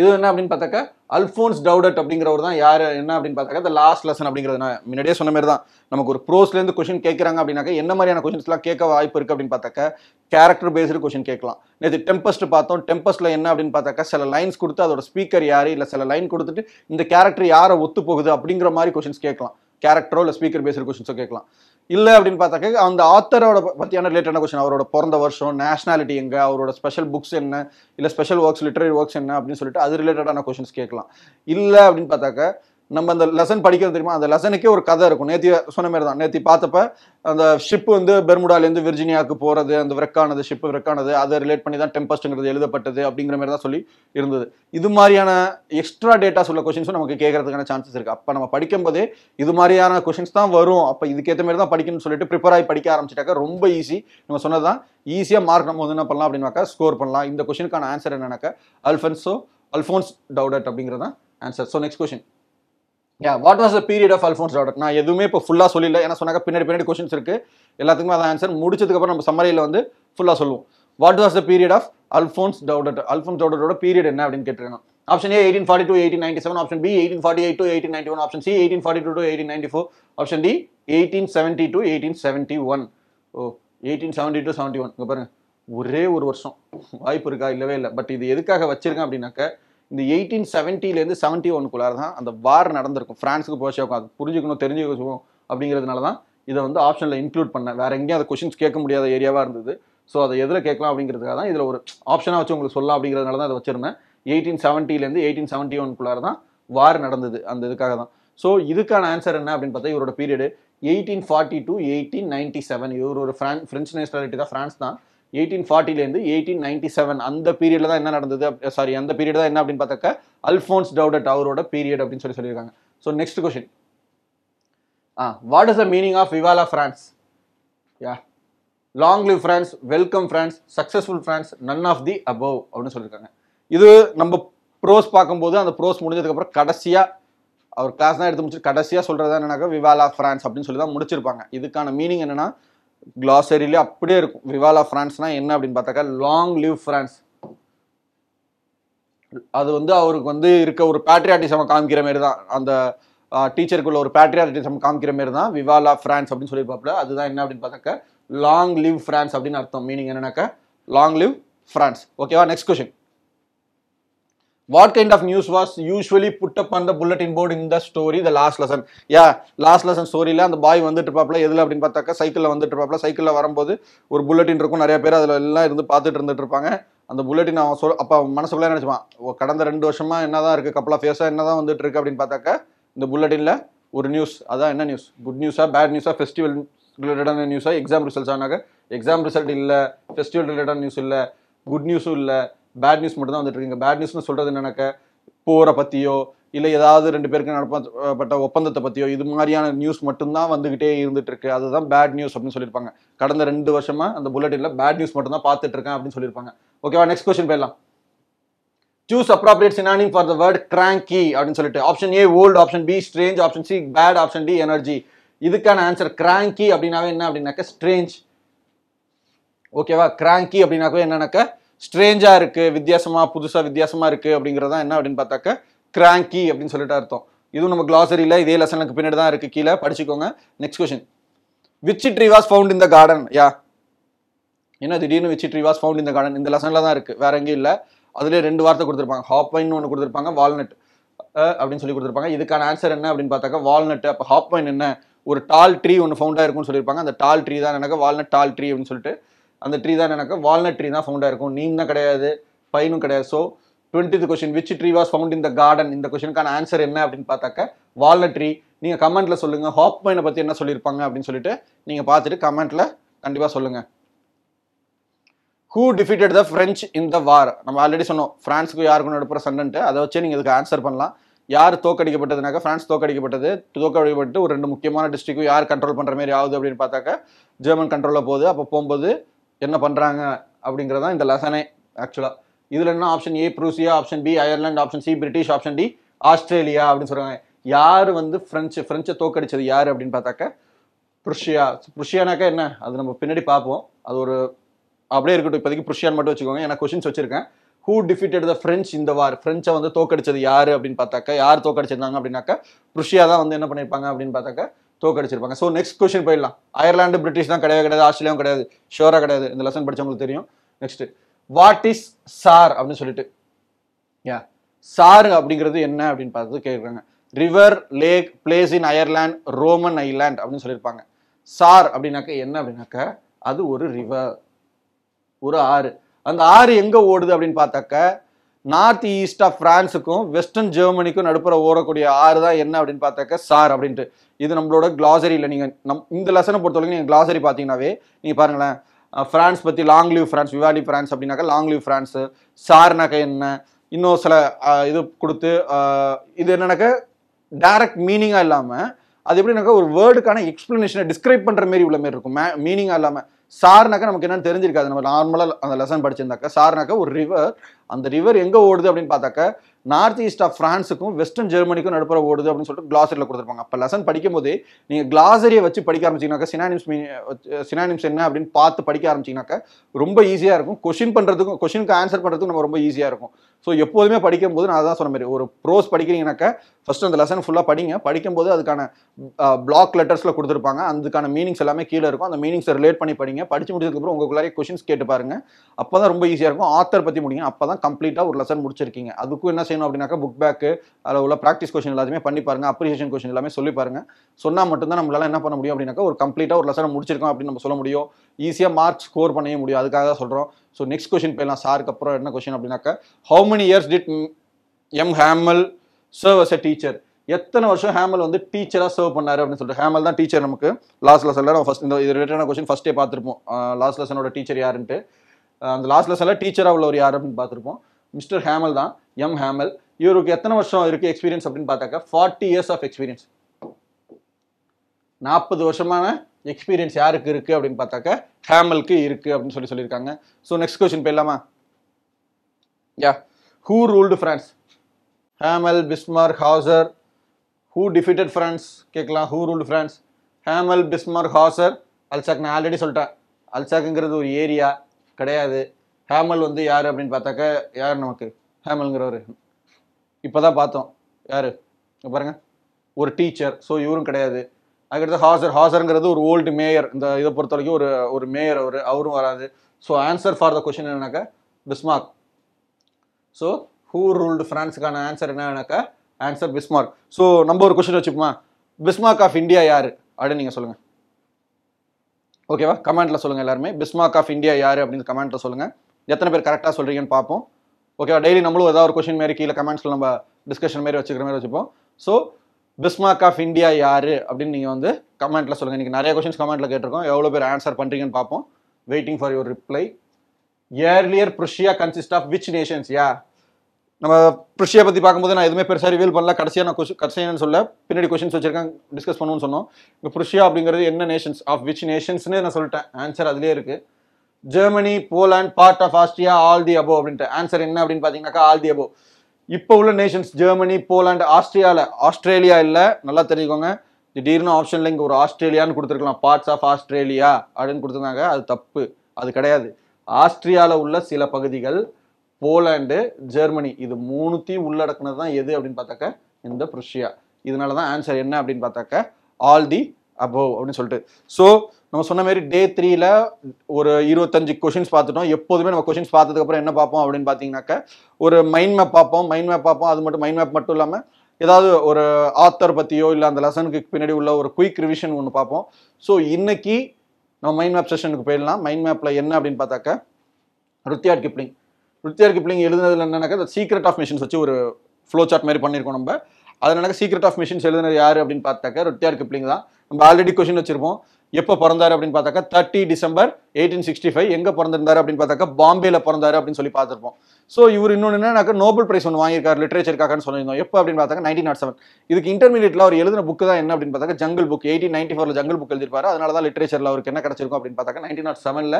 இது என்ன அப்படின்னு பார்த்தாக்கா அல்ஃபோன்ஸ் டவுடட் அப்படிங்கிறவர் தான் யார் என்ன அப்படின்னு பார்த்தாக்கா இந்த லாஸ்ட் லெசன் அப்படிங்கிறது நான் முன்னாடியே சொன்ன மாதிரி தான் நமக்கு ஒரு ப்ரோஸ்லேருந்து கொஷின் கேட்குறாங்க அப்படின்னாக்கா என்ன மாதிரியான கொஷின்ஸ்லாம் கேட்க வாய்ப்பு இருக்குது அப்படின்னு பார்த்தாக்கா கேரக்டர் பேஸ்டு கொஷின் கேட்கலாம் நேற்று டெம்பஸ்ட் பார்த்தோம் டெம்பஸ்ட்டில் என்ன அப்படின்னு பார்த்தாக்கா சில லைன்ஸ் கொடுத்து அதோட ஸ்பீக்கர் யார் இல்லை சில லைன் கொடுத்துட்டு இந்த கேரக்டர் யாரை ஒத்து போகுது அப்படிங்கிற மாதிரி கொஷின்ஸ் கேட்கலாம் கேரக்டரோ இல்லை ஸ்பீக்கர் பேசுகிற கொஷின்ஸோ கேட்கலாம் இல்லை அப்படின்னு பார்த்தாக்க அந்த ஆத்தரோட பற்றியான ரிலேட்டடான கொஸ்டின் அவரோட பிறந்த வருஷம் நேஷனாலிட்டி எங்கே அவரோட ஸ்பெஷல் புக்ஸ் என்ன இல்லை ஸ்பெஷல் ஒர்க்ஸ் லிட்டரரி ஒர்க்ஸ் என்ன அப்படின்னு சொல்லிட்டு அது ரிலேட்டடான கொஷின்ஸ் கேட்கலாம் இல்லை அப்படின்னு பார்த்தாக்க நம்ம அந்த லெசன் படிக்கிறது தெரியுமா அந்த லெசனுக்கே ஒரு கதை இருக்கும் நேத்தி சொன்ன மாதிரி தான் நேத்தி பார்த்தப்ப அந்த ஷிப் வந்து பெர்முடாலேருந்து விர்ஜினியாவுக்கு போகிறது அந்த விரக்கானது ஷிப் விரக்கானது அதை ரிலேட் பண்ணி தான் டெம்பஸ்ட்டுங்கிறது எழுதப்பட்டது அப்படிங்கிற மாதிரி தான் சொல்லி இருந்தது இது மாதிரியான எக்ஸ்ட்ரா டேட்டாஸ் உள்ள கொஷின்ஸும் நமக்கு கேட்கறதுக்கான சான்சஸ் இருக்குது அப்போ நம்ம படிக்கும் போதே இது மாதிரியான கொஷின்ஸ் தான் வரும் அப்போ இதுக்கேற்ற மாதிரி தான் படிக்கணும்னு சொல்லிட்டு ப்ரிப்பேர் ஆகி படிக்க ஆரம்பிச்சிட்டாக்க ரொம்ப ஈஸி நம்ம சொன்னதான் ஈஸியாக மார்க் நம்ம வந்து என்ன பண்ணலாம் அப்படின்னாக்கா ஸ்கோர் பண்ணலாம் இந்த கொஷினுக்கான ஆன்சர் என்னன்னாக்கா அல்ஃபன்ஸோ அல்ஃபோன்ஸ் டவுடட் அப்படிங்கிறதான் answer so next question yeah what was the period of Alphonse ஆர்டர் நான் எதுவுமே இப்போ ஃபுல்லாக சொல்லல ஏன்னா சொன்னாக்க பின்னாடி பின்னாடி கொஸ்டின்ஸ் இருக்குது எல்லாத்துக்குமே அதான் ஆன்சர் முடிச்சதுக்கப்புறம் நம்ம சம்மரியில் வந்து ஃபுல்லாக சொல்லுவோம் what was the period of Alphonse Daudet Alphonse டவுடட்டோட பீரியட் என்ன அப்படின்னு கேட்டிருக்காங்க option A eighteen forty two eighteen ninety seven option B eighteen forty eight to eighteen ninety one option C eighteen forty two to eighteen ninety four option D eighteen seventy two eighteen seventy one oh eighteen seventy two seventy one இங்கே பாருங்கள் ஒரே ஒரு வருஷம் வாய்ப்பு இருக்கா இல்லவே இல்லை but இது எதுக்காக வச்சிருக்கேன் அப்படின்னாக்க இந்த எயிட்டீன் செவன்ட்டிலேருந்து செவன்ட்டி ஒன்னுக்குள்ளார தான் அந்த வார் நடந்திருக்கும் ஃப்ரான்ஸுக்கு போஷேக்கும் அது புரிஞ்சுக்கணும் தெரிஞ்சுக்கணும் அப்படிங்கிறதுனால தான் இதை வந்து ஆப்ஷனில் இன்க்ளூட் பண்ணேன் வேறு எங்கேயும் அதை கொஷின்ஸ் கேட்க முடியாத ஏரியாவாக இருந்தது ஸோ அதை எதில் கேட்கலாம் அப்படிங்கிறதுக்காக தான் இதில் ஒரு ஆப்ஷனாக வச்சு உங்களுக்கு சொல்லலாம் அப்படிங்கிறதுனால தான் அதை வச்சிருந்தேன் எயிட்டீன் செவன்ட்டிலேருந்து எயிட்டீன் செவன்ட்டி ஒன்னுக்குள்ளார தான் வார் நடந்தது அந்த இதுக்காக தான் ஸோ இதுக்கான ஆன்சர் என்ன அப்படின்னு பார்த்தா இவரோட period eighteen forty two eighteen ninety seven இவர் ஒரு ஃப்ரான் ஃப்ரெஞ்ச் நேஷனாலிட்டி தான் ஃப்ரான்ஸ் தான் எயிட்டீன் ஃபார்ட்டிலேருந்து எயிட்டீன் நைன்டி செவன் அந்த பீரியடில் தான் என்ன நடந்தது சாரி அந்த பீரியட் தான் என்ன அப்படின்னு பார்த்தாக்க அல்ஃபோன்ஸ் டவுடட் அவரோட பீரியட் அப்படின்னு சொல்லி சொல்லியிருக்காங்க so next question ah what is the meaning of viva la France yeah long live France welcome France successful France none of the above அப்படின்னு சொல்லியிருக்காங்க இது நம்ம ப்ரோஸ் பார்க்கும்போது அந்த ப்ரோஸ் முடிஞ்சதுக்கப்புறம் கடைசியாக அவர் கிளாஸ் தான் எடுத்து முடிச்சு கடைசியாக சொல்கிறதா என்னன்னாக்கா விவாலா ஃப்ரான்ஸ் அப்படின்னு சொல்லி தான் முடிச்சிருப்பாங்க இதுக்கான மீனிங் என்னென்னா கிளாசரிலே அப்படியே இருக்கும் விவாலா ஃப்ரான்ஸ்னா என்ன அப்படின்னு பார்த்தாக்கா லாங் லிவ் ஃப்ரான்ஸ் அது வந்து அவருக்கு வந்து இருக்க ஒரு பேட்ரியாட்டிசம் காமிக்கிற மாதிரி தான் அந்த டீச்சருக்குள்ள ஒரு பேட்ரியாட்டிசம் காமிக்கிற மாதிரி தான் விவாலா ஃப்ரான்ஸ் அப்படின்னு சொல்லியிருப்பாப்புல அதுதான் என்ன அப்படின்னு பார்த்தாக்க லாங் லிவ் ஃப்ரான்ஸ் அப்படின்னு அர்த்தம் மீனிங் என்னன்னாக்கா லாங் லிவ் ஃப்ரான்ஸ் ஓகேவா next question what kind of news was usually put up on bulletin board board in the story the last lesson yeah last lesson அந்த பாய் வந்துட்டு இருப்பாப்ல எதுல அப்படின்னு பார்த்தாக்கா சைக்கிளில் வந்துட்டு இருப்பாப்ல சைக்கிளில் வரும்போது ஒரு புல்லட்டின் இருக்கும் நிறைய பேர் அதில் எல்லாம் இருந்து பார்த்துட்டு இருந்துட்டு இருப்பாங்க அந்த புல்லட்டின் அவன் சொல் அப்போ மனசுக்குள்ளே நினச்சிப்பான் கடந்த ரெண்டு வருஷமா என்னதான் இருக்குது கப்பல் ஃபேஸாக இயர்ஸாக என்னதான் வந்துட்டு இருக்கு அப்படின்னு பார்த்தாக்கா இந்த புல்லட்டினில் ஒரு நியூஸ் அதான் என்ன நியூஸ் குட் நியூஸாக பேட் நியூஸாக ஃபெஸ்டிவல் ரிலேட்டடான நியூஸாக எக்ஸாம் ரிசல்ட் ஆனாக்க எக்ஸாம் ரிசல்ட் இல்லை ஃபெஸ்டிவல் ரிலேட்டட் நியூஸ் இல்லை குட் நியூஸும் இல்லை பேட் நியூஸ் மட்டும் தான் வந்துட்டு இருக்கு பேட் நியூஸ்னு சொல்கிறது என்னன்னாக்க போரை பற்றியோ இல்லை ஏதாவது ரெண்டு பேருக்கு நடப்பப்பட்ட ஒப்பந்தத்தை பற்றியோ இது மாதிரியான நியூஸ் மட்டும்தான் வந்துகிட்டே இருந்துட்டு அதுதான் பேட் நியூஸ் அப்படின்னு சொல்லியிருப்பாங்க கடந்த ரெண்டு வருஷமாக அந்த புல்லட்டின்ல பேட் நியூஸ் மட்டும்தான் பார்த்துட்ருக்கேன் அப்படின்னு சொல்லியிருப்பாங்க ஓகேவா நெக்ஸ்ட் கொஸ்டின் போயிடலாம் choose appropriate synonym for the word cranky அப்படின்னு சொல்லிட்டு option A old option B strange option C bad option D energy இதுக்கான ஆன்சர் கிராங்கி அப்படின்னாவே என்ன அப்படின்னாக்க ஸ்ட்ரேஞ்ச் ஓகேவா கிராங்கி அப்படின்னாக்கவே என்னன்னாக்க ஸ்ட்ரேஞ்சாக இருக்குது வித்தியாசமாக புதுசாக வித்தியாசமாக இருக்குது தான் என்ன அப்படின்னு பார்த்தாக்க கிராங்கி அப்படின்னு சொல்லிட்டு அர்த்தம் இதுவும் நம்ம கிளாசரியில் இதே லெசனுக்கு பின்னாடி தான் இருக்குது கீழே படிச்சுக்கோங்க next question which tree was found in the garden yeah என்ன திடீர்னு which tree was found in the garden இந்த லெசனில் தான் இருக்குது வேற எங்கேயும் இல்லை அதுலேயே ரெண்டு வார்த்தை கொடுத்துருப்பாங்க ஹாப்பைன்னு ஒன்று கொடுத்துருப்பாங்க வால்நட் அப்படின்னு சொல்லி கொடுத்துருப்பாங்க இதுக்கான ஆன்சர் என்ன அப்படின்னு பார்த்தாக்க வால்நட் அப்போ ஹாப்பைன் என்ன ஒரு டால் ட்ரீ ஒன்று ஃபவுண்டாக இருக்கும்னு சொல்லியிருப்பாங்க அந்த டால் ட்ரீ தான் எனக்கு வால்நட் டால் ட்ரீ அப்படின்னு சொல்லிட்டு அந்த ட்ரீ தான் எனக்கு வால்நட் ட்ரீ தான் ஃபவுண்டாக இருக்கும் நீம் தான் கிடையாது பைனும் கிடையாது so twenty question which tree was found in the garden இந்த கொஷனுக்கான ஆன்சர் என்ன அப்படின்னு பார்த்தாக்க வால்நட் ட்ரீ நீங்கள் கமெண்ட்டில் சொல்லுங்கள் ஹாப் பைனை பற்றி என்ன சொல்லியிருப்பாங்க அப்படின்னு சொல்லிட்டு நீங்கள் பார்த்துட்டு கமெண்ட்டில் கண்டிப்பாக சொல்லுங்கள் ஹூ டிஃபீட்டட் த ஃப்ரெஞ்ச் இந்த வார் நம்ம ஆல்ரெடி சொன்னோம் ஃப்ரான்ஸுக்கு யாருக்கும் நடப்புற சண்டன்ட்டு அதை வச்சு நீங்கள் இதுக்கு ஆன்சர் பண்ணலாம் யார் தோக்கடிக்கப்பட்டதுனாக்க ஃப்ரான்ஸ் தோக்கடிக்கப்பட்டது தோக்கடிக்கப்பட்டு ஒரு ரெண்டு முக்கியமான டிஸ்ட்ரிக்கும் யார் கண்ட்ரோல் பண்ணுற மாதிரி ஆகுது அப்படின்னு பார்த்தாக்க ஜெர்மன் கண்ட்ரோலில் போகுது அப்போ போகும்போது என்ன பண்ணுறாங்க அப்படிங்கிறதா இந்த லெசனே ஆக்சுவலாக இதில் என்ன option A Prussia option B Ireland option C British option D Australia அப்படின்னு சொல்கிறாங்க யார் வந்து ஃப்ரெஞ்சு ஃப்ரெஞ்சை தோக்கடிச்சது யார் அப்படின்னு பார்த்தாக்க புருஷியா புருஷியானாக்கா என்ன அது நம்ம பின்னாடி பார்ப்போம் அது ஒரு அப்படியே இருக்கட்டும் இப்போதைக்கு புருஷியான் மட்டும் வச்சுக்கோங்க ஏன்னா கொஷின்ஸ் வச்சிருக்கேன் ஹூ டிஃபிட்டட் த ஃப்ரெஞ்ச் இந்த வார் ஃப்ரெஞ்சை வந்து தோக்கடிச்சது யார் அப்படின்னு பார்த்தாக்கா யார் தோக்கடிச்சிருந்தாங்க அப்படின்னாக்கா புருஷியா தான் வந்து என்ன பண்ணியிருப்பாங்க அப்படின்னு பார்த்தாக்கா தோக்கடிச்சிருப்பாங்க ஸோ நெக்ஸ்ட் கொஸ்டின் போயிடலாம் அயர்லாண்டு பிரிட்டிஷ் தான் கிடையாது கிடையாது ஆஸ்திரேலியாவும் கிடையாது ஷோராக கிடையாது இந்த லெசன் படித்தவங்களுக்கு தெரியும் நெக்ஸ்ட் வாட் இஸ் சார் அப்படின்னு சொல்லிட்டு யா சார் அப்படிங்கிறது என்ன அப்படின்னு பார்த்து கேட்குறாங்க river lake place in Ireland Roman island அப்படின்னு சொல்லியிருப்பாங்க சார் அப்படின்னாக்க என்ன அப்படின்னாக்க அது ஒரு ரிவர் ஒரு ஆறு அந்த ஆறு எங்கே ஓடுது அப்படின்னு பார்த்தாக்க நார்த் ஈஸ்ட் ஆஃப் பிரான்ஸுக்கும் வெஸ்டர்ன் ஜெர்மனிக்கும் நடுப்புற ஓடக்கூடிய ஆறு தான் என்ன அப்படின்னு பார்த்தாக்க சார் அப்படின்ட்டு இது நம்மளோட கிளாசரியில் நீங்கள் நம் இந்த லெசனை பொறுத்தவரைக்கும் நீங்கள் கிளாசரி பார்த்தீங்கன்னாவே நீங்கள் பாருங்களேன் ஃப்ரான்ஸ் பற்றி லாங் லீவ் ஃப்ரான்ஸ் விவாடி ஃப்ரான்ஸ் அப்படின்னாக்கா லாங் லீவ் ஃப்ரான்ஸு சார்னாக்க என்ன இன்னும் சில இது கொடுத்து இது என்னன்னாக்க டைரக்ட் மீனிங்காக இல்லாமல் அது எப்படின்னாக்கா ஒரு வேர்டுக்கான எக்ஸ்ப்ளனேஷனை டிஸ்கிரைப் பண்ணுற மாரி உள்ள மாரி இருக்கும் மே மீனிங்காக இல்லாமல் சார்னாக்கா நமக்கு என்னன்னு தெரிஞ்சிருக்காது நம்ம நார்மலாக அந்த லெசன் படிச்சிருந்தாக்கா சார்னாக்கா ஒரு ரிவர் அந்த ரிவர் எங்கே ஓடுது அப்படின்னு பார்த்தாக்கா நார்த் ஈஸ்ட் ஆஃப் ஃப்ரான்ஸுக்கும் வெஸ்டர்ன் ஜெர்மனிக்கும் நடுப்புற ஓடுது அப்படின்னு சொல்லிட்டு கிளாசரியில் கொடுத்துருப்பாங்க அப்போ லெசன் படிக்கும் போது நீங்கள் கிளாசரியை வச்சு படிக்க ஆரம்பிச்சிங்கனாக்கா சினானிம்ஸ் சினானிம்ஸ் என்ன அப்படின்னு பார்த்து படிக்க ஆரம்பிச்சிங்கனாக்கா ரொம்ப ஈஸியாக இருக்கும் கொஷின் பண்ணுறதுக்கும் கொஷினுக்கு ஆன்சர் பண்ணுறதுக்கும் நம்ம ரொம்ப ஈஸியாக இருக்கும் ஸோ எப்போதுமே படிக்கும்போது நான் அதான் சொன்ன மாதிரி ஒரு ப்ரோஸ் படிக்கிறீங்கனாக்கா ஃபர்ஸ்ட் அந்த லெசன் ஃபுல்லாக படிங்க படிக்கும்போது அதுக்கான பிளாக் லெட்டர்ஸில் கொடுத்துருப்பாங்க அதுக்கான மீனிங்ஸ் எல்லாமே கீழே இருக்கும் அந்த மீனிங்ஸை ரிலேட் பண்ணி படிங்க படித்து முடிச்சதுக்கப்புறம் உங்களுக்குள்ளாரே கொஷின்ஸ் கேட்டு பாருங்க அப்போ தான் ரொம்ப ஈஸியாக இருக்கும் ஆத்தர் பற்றி முடியும் அப்போ தான் கம்ப்ளீட்டாக ஒரு லெசன் முடிச்சிருக்கீங்க அதுக்கும் என்ன செய்யணும் செய்யணும் அப்படின்னாக்கா புக் பேக்கு அதில் உள்ள ப்ராக்டிஸ் கொஷின் எல்லாத்தையுமே பண்ணி பாருங்கள் அப்ரிசியேஷன் கொஷின் எல்லாமே சொல்லி பாருங்கள் சொன்னால் மட்டும்தான் நம்மளால் என்ன பண்ண முடியும் அப்படின்னாக்கா ஒரு கம்ப்ளீட்டாக ஒரு லெசனை முடிச்சிருக்கோம் அப்படின்னு நம்ம சொல்ல முடியும் ஈஸியாக மார்க் ஸ்கோர் பண்ணவே முடியும் அதுக்காக தான் சொல்கிறோம் ஸோ நெக்ஸ்ட் கொஷின் போயிடலாம் சாருக்கு அப்புறம் என்ன கொஷின் அப்படின்னாக்கா how many years did M Hamel serve as a teacher எத்தனை வருஷம் ஹேமல் வந்து டீச்சராக சர்வ் பண்ணார் அப்படின்னு சொல்லிட்டு ஹேமல் தான் டீச்சர் நமக்கு லாஸ்ட் லெசனில் நம்ம ஃபஸ்ட் இந்த இது ரிலேட்டடான கொஸ்டின் ஃபஸ்ட்டே பார்த்துருப்போம் லாஸ்ட் லெசனோட டீச்சர் யாருன்ட்டு அந்த லாஸ்ட் லெசனில் டீச்சராக உள்ளவர் யார் அப்படின்னு பார்த்துருப்போம் மிஸ்டர் ஹேமல் தான் எம் ஹேமல் இவருக்கு எத்தனை வருஷம் இருக்குது எக்ஸ்பீரியன்ஸ் அப்படின்னு பார்த்தாக்கா ஃபார்ட்டி இயர்ஸ் ஆஃப் எக்ஸ்பீரியன்ஸ் நாற்பது வருஷமான எக்ஸ்பீரியன்ஸ் யாருக்கு இருக்குது அப்படின்னு பார்த்தாக்கா ஹேமலுக்கு இருக்குது அப்படின்னு சொல்லி சொல்லியிருக்காங்க ஸோ நெக்ஸ்ட் கொஸ்டின் போயிடலாமா yeah who ruled France Hamel Bismarck Hauser who defeated France கேட்கலாம் who ruled France Hamel Bismarck Hauser Alsace நான் ஆல்ரெடி சொல்லிட்டேன் அல்சாக்குங்கிறது ஒரு ஏரியா கிடையாது ஹேமல் வந்து யார் அப்படின்னு பார்த்தாக்கா யார் நமக்கு ஹேமல்ங்கிறவர் இப்போ தான் பார்த்தோம் யார் பாருங்கள் ஒரு டீச்சர் ஸோ இவரும் கிடையாது அதுக்கடுத்து ஹாசர் ஹாசருங்கிறது ஒரு ஓல்டு மேயர் இந்த இதை பொறுத்த வரைக்கும் ஒரு ஒரு மேயர் அவர் அவரும் வராது so answer for the question என்னன்னாக்கா பிஸ்மார்க் ஸோ ஹூ ரூல்டு ஃப்ரான்ஸுக்கான ஆன்சர் என்னன்னாக்கா ஆன்சர் பிஸ்மார்க் ஸோ நம்ம ஒரு கொஷின் வச்சுக்கோமா பிஸ்மார்க் ஆஃப் இந்தியா யார் அப்படின்னு நீங்கள் சொல்லுங்கள் ஓகேவா கமெண்ட்டில் சொல்லுங்கள் எல்லாருமே பிஸ்மார்க் ஆஃப் இந்தியா யார் அப்படின்னு கமெண்ட்டில் சொல்லுங்கள் எத்தனை பேர் கரெக்டாக சொல்கிறீங்கன்னு பார்ப்போம் ஓகேவா டெய்லி நம்மளும் ஏதாவது ஒரு கொஷின் மாரி கீழே கமெண்ட்ஸில் நம்ம டிஸ்கஷன் மாரி வச்சுக்கிற மாதிரி வச்சுப்போம் ஸோ பிஸ்மார்க் ஆஃப் இந்தியா யார் அப்படின்னு நீங்கள் வந்து கமெண்ட்டில் சொல்லுங்கள் இன்றைக்கி நிறைய கொஷின்ஸ் கமெண்ட்டில் கேட்டிருக்கோம் எவ்வளோ பேர் ஆன்சர் பண்ணுறீங்கன்னு பார்ப்போம் waiting for your reply earlier Prussia consist of which nations yeah நம்ம ப்ருஷியா பற்றி பார்க்கும்போது நான் எதுவுமே பெருசாக ரிவீல் பண்ணல கடைசியாக நான் கொஷ் கடைசியானு சொல்ல பின்னாடி கொஷின்ஸ் வச்சிருக்கேன் டிஸ்கஸ் பண்ணுவோம்னு சொன்னோம் இப்போ ப்ரிஷியா அப்படிங்கிறது என்ன நேஷன்ஸ் ஆஃப் விச் நேஷன்ஸ்னு நான் சொல்லிட்டேன் ஆன்சர் அதுலேயே இருக்குது Germany Poland part of Austria all the above அப்படின்ட்டு ஆன்சர் என்ன அப்படின்னு பார்த்தீங்கன்னாக்கா ஆல் தி அபோ இப்போ உள்ள நேஷன்ஸ் ஜெர்மனி போலாண்டு ஆஸ்திரியாவில் ஆஸ்திரேலியா இல்லை நல்லா தெரிஞ்சுக்கோங்க திடீர்னு ஆப்ஷன்ல இங்கே ஒரு ஆஸ்திரேலியான்னு கொடுத்துருக்கலாம் பார்ட்ஸ் ஆஃப் ஆஸ்திரேலியா அப்படின்னு கொடுத்துருந்தாங்க அது தப்பு அது கிடையாது ஆஸ்திரியாவில் உள்ள சில பகுதிகள் போலாண்டு ஜெர்மனி இது மூணுத்தையும் உள்ளடக்குனது தான் எது அப்படின்னு பார்த்தாக்க இந்த ப்ருஷியா இதனால தான் ஆன்சர் என்ன அப்படின்னு பார்த்தாக்க ஆல் தி அபோவ் அப்படின்னு சொல்லிட்டு ஸோ நம்ம சொன்ன மாதிரி டே த்ரீல ஒரு இருபத்தஞ்சு கொஷின்ஸ் பார்த்துட்டோம் எப்போதுமே நம்ம கொஷின்ஸ் பார்த்ததுக்கப்புறம் என்ன பார்ப்போம் அப்படின்னு பார்த்தீங்கன்னாக்கா ஒரு மைண்ட் மேப் பார்ப்போம் மைண்ட் மேப் பார்ப்போம் அது மட்டும் மைண்ட் மேப் மட்டும் இல்லாமல் ஏதாவது ஒரு ஆத்தர் பற்றியோ இல்லை அந்த லெசனுக்கு பின்னாடி உள்ள ஒரு குயிக் ரிவிஷன் ஒன்று பார்ப்போம் ஸோ இன்னைக்கு நம்ம மைண்ட் மேப் செஷனுக்கு போயிடலாம் மைண்ட் மேப்பில் என்ன அப்படின்னு பார்த்தாக்க ருத்தியார் கிப்ளிங் ருத்தியார் கிப்ளிங் எழுதுனதுல என்னன்னாக்கா இந்த சீக்ரெட் ஆஃப் மிஷின்ஸ் வச்சு ஒரு ஃப்ளோ சார்ட் மாதிரி பண்ணியிருக்கோம் நம்ம அதனால சீக்ரெட் ஆஃப் மிஷின்ஸ் எழுதுனது யார் அப்படின்னு பார்த்தாக்கா ருத்தியார் கிப்ளிங் தான் நம்ம ஆல்ரெடி கொஷின் வச்சிருப்போம் எப்போ பிறந்தார் அப்படின்னு பார்த்தாக்கா thirty December eighteen sixty five எங்கே பிறந்திருந்தார் அப்படின்னு பார்த்தாக்கா பாம்பேல பிறந்தார் அப்படின்னு சொல்லி பார்த்துருப்போம் ஸோ இவர் இன்னொன்று என்னன்னாக்க நோபல் பிரைஸ் ஒன்று வாங்கியிருக்காரு லிட்ரேச்சருக்காகன்னு சொல்லியிருந்தோம் எப்போ அப்படின்னு பார்த்தாக்கா நைன்டீன் நாட் செவன் இதுக்கு இன்டர்மீடியட்டில் அவர் எழுதின புக்கு தான் என்ன அப்படின்னு பார்த்தாக்க ஜங்கல் புக் எயிட்டீன் நைன்டி ஃபோரில் ஜங்கல் புக் எழுதிருப்பாரு அதனால தான் லிட்ரேச்சரில் அவருக்கு என்ன கிடச்சிருக்கும் அப்படின்னு பார்த்தாக்க நைன்டீன் நாட் செவனில்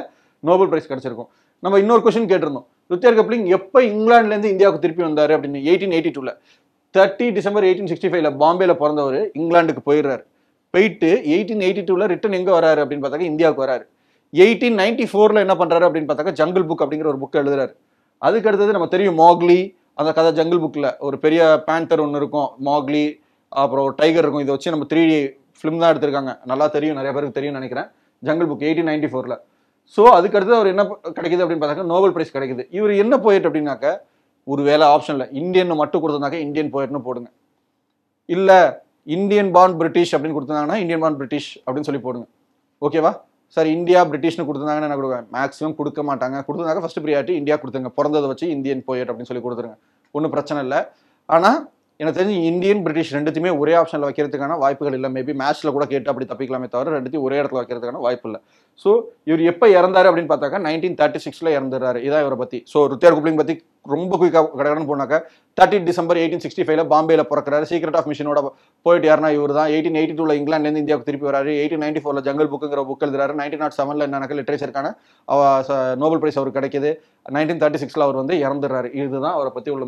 நோபல் பிரைஸ் கிடச்சிருக்கும் நம்ம இன்னொரு கொஸ்டின் கேட்டிருந்தோம் ருத்தியர் கப்ளிங் எப்போ இங்கிலாந்துலேருந்து இந்தியாவுக்கு திருப்பி வந்தார் அப்படின்னு எயிட்டீன் எயிட்டி டூவில் தேர்ட்டி டிசம்பர் எயிட்டீன் சிக்ஸ்டி ஃபைவ்ல பாம்பேல பிறந்தவர் இங்கிலாந்துக்கு போயிடுறாரு போயிட்டு எயிட்டீன் எயிட்டி டூவில் ரிட்டன் எங்கே வராரு அப்படின்னு பார்த்தாக்க இந்தியாவுக்கு வராரு எயிட்டீன் நைன்டி ஃபோரில் என்ன பண்ணுறாரு அப்படின்னு பார்த்தாக்க ஜங்கிள் புக் அப்படிங்கிற ஒரு புக் எழுதுறாரு அதுக்கு அடுத்தது நம்ம தெரியும் மாக்லி அந்த கதை ஜங்கிள் புக்கில் ஒரு பெரிய பேண்டர் ஒன்று இருக்கும் மாக்லி அப்புறம் டைகர் இருக்கும் இதை வச்சு நம்ம த்ரீ டி ஃபிலிம் தான் எடுத்திருக்காங்க நல்லா தெரியும் நிறைய பேருக்கு தெரியும் நினைக்கிறேன் ஜங்கிள் புக் எயிட்டீன் நைன்டி ஃபோரில் ஸோ அதுக்கடுத்து அவர் என்ன கிடைக்குது அப்படின்னு பார்த்தாக்க நோபல் பிரைஸ் கிடைக்குது இவர் என்ன போயிட்டு அப்படின்னாக்க ஒரு வேலை ஆப்ஷனில் இந்தியன் மட்டும் கொடுத்தனாக்க இந்தியன் போயிட்டுன்னு போடுங்க இல்லை இந்தியன் பான் பிரிட்டிஷ் அப்படின்னு கொடுத்துருந்தாங்கன்னா இந்தியன் பான் பிரிட்டிஷ் அப்படின்னு சொல்லி போடுங்க ஓகேவா சார் இந்தியா பிரிட்டிஷ்னு கொடுத்துருந்தாங்கன்னா என்ன கொடுங்க மேக்ஸிமம் கொடுக்க மாட்டாங்க கொடுத்துருந்தாங்க ஃபஸ்ட் ப்ரியாரிட்டி இந்தியா கொடுத்துருங்க பிறந்ததை வச்சு இந்தியன் போயட் அப்படின்னு சொல்லி கொடுத்துருங்க ஒன்றும் பிரச்சனை இல்லை ஆனால் எனக்கு தெரிஞ்சு இந்தியன் பிரிட்டிஷ் ரெண்டுத்தையுமே ஒரே ஆப்ஷனில் வைக்கிறதுக்கான வாய்ப்புகள் இல்லை மேபி மேட்ச்சில் கூட கேட்டு அப்படி தப்பிக்கலாமே தவிர ரெண்டுத்தையும் ஒரே இடத்துல வைக்கிறதுக்கான வாய்ப்பு இல்லை ஸோ இவர் எப்போ இறந்தாரு அப்படின்னு பார்த்தாக்கா நைன்டீன் தேர்ட்டி சிக்ஸில் இறந்துறாரு இதான் இவரை பற்றி ஸோ ருத்தியார் குப்ளிங் பற்றி ரொம்ப குயிக்காக கடகடன்னு போனாக்கா தேர்ட்டி டிசம்பர் எயிட்டீன் சிக்ஸ்டி ஃபைவ்ல பாம்பேல பிறக்கிறாரு சீக்ரெட் ஆஃப் மிஷினோட போயிட்டு யாருனா இவர் தான் எயிட்டீன் எயிட்டி டூவில் இங்கிலாந்துலேருந்து இந்தியாவுக்கு திருப்பி வராரு எயிட்டீன் நைன்டி ஃபோரில் ஜங்கல் புக்குங்கிற புக் எழுதுறாரு நைன்டீன் நாட் செவனில் என்ன லிட்ரேச்சருக்கான நோபல் பிரைஸ் அவர் கிடைக்கிது நைன்டீன் தேர்ட்டி சிக்ஸில் அவர் வந்து இறந்துடுறாரு இதுதான் அவரை பற்றி உள்ள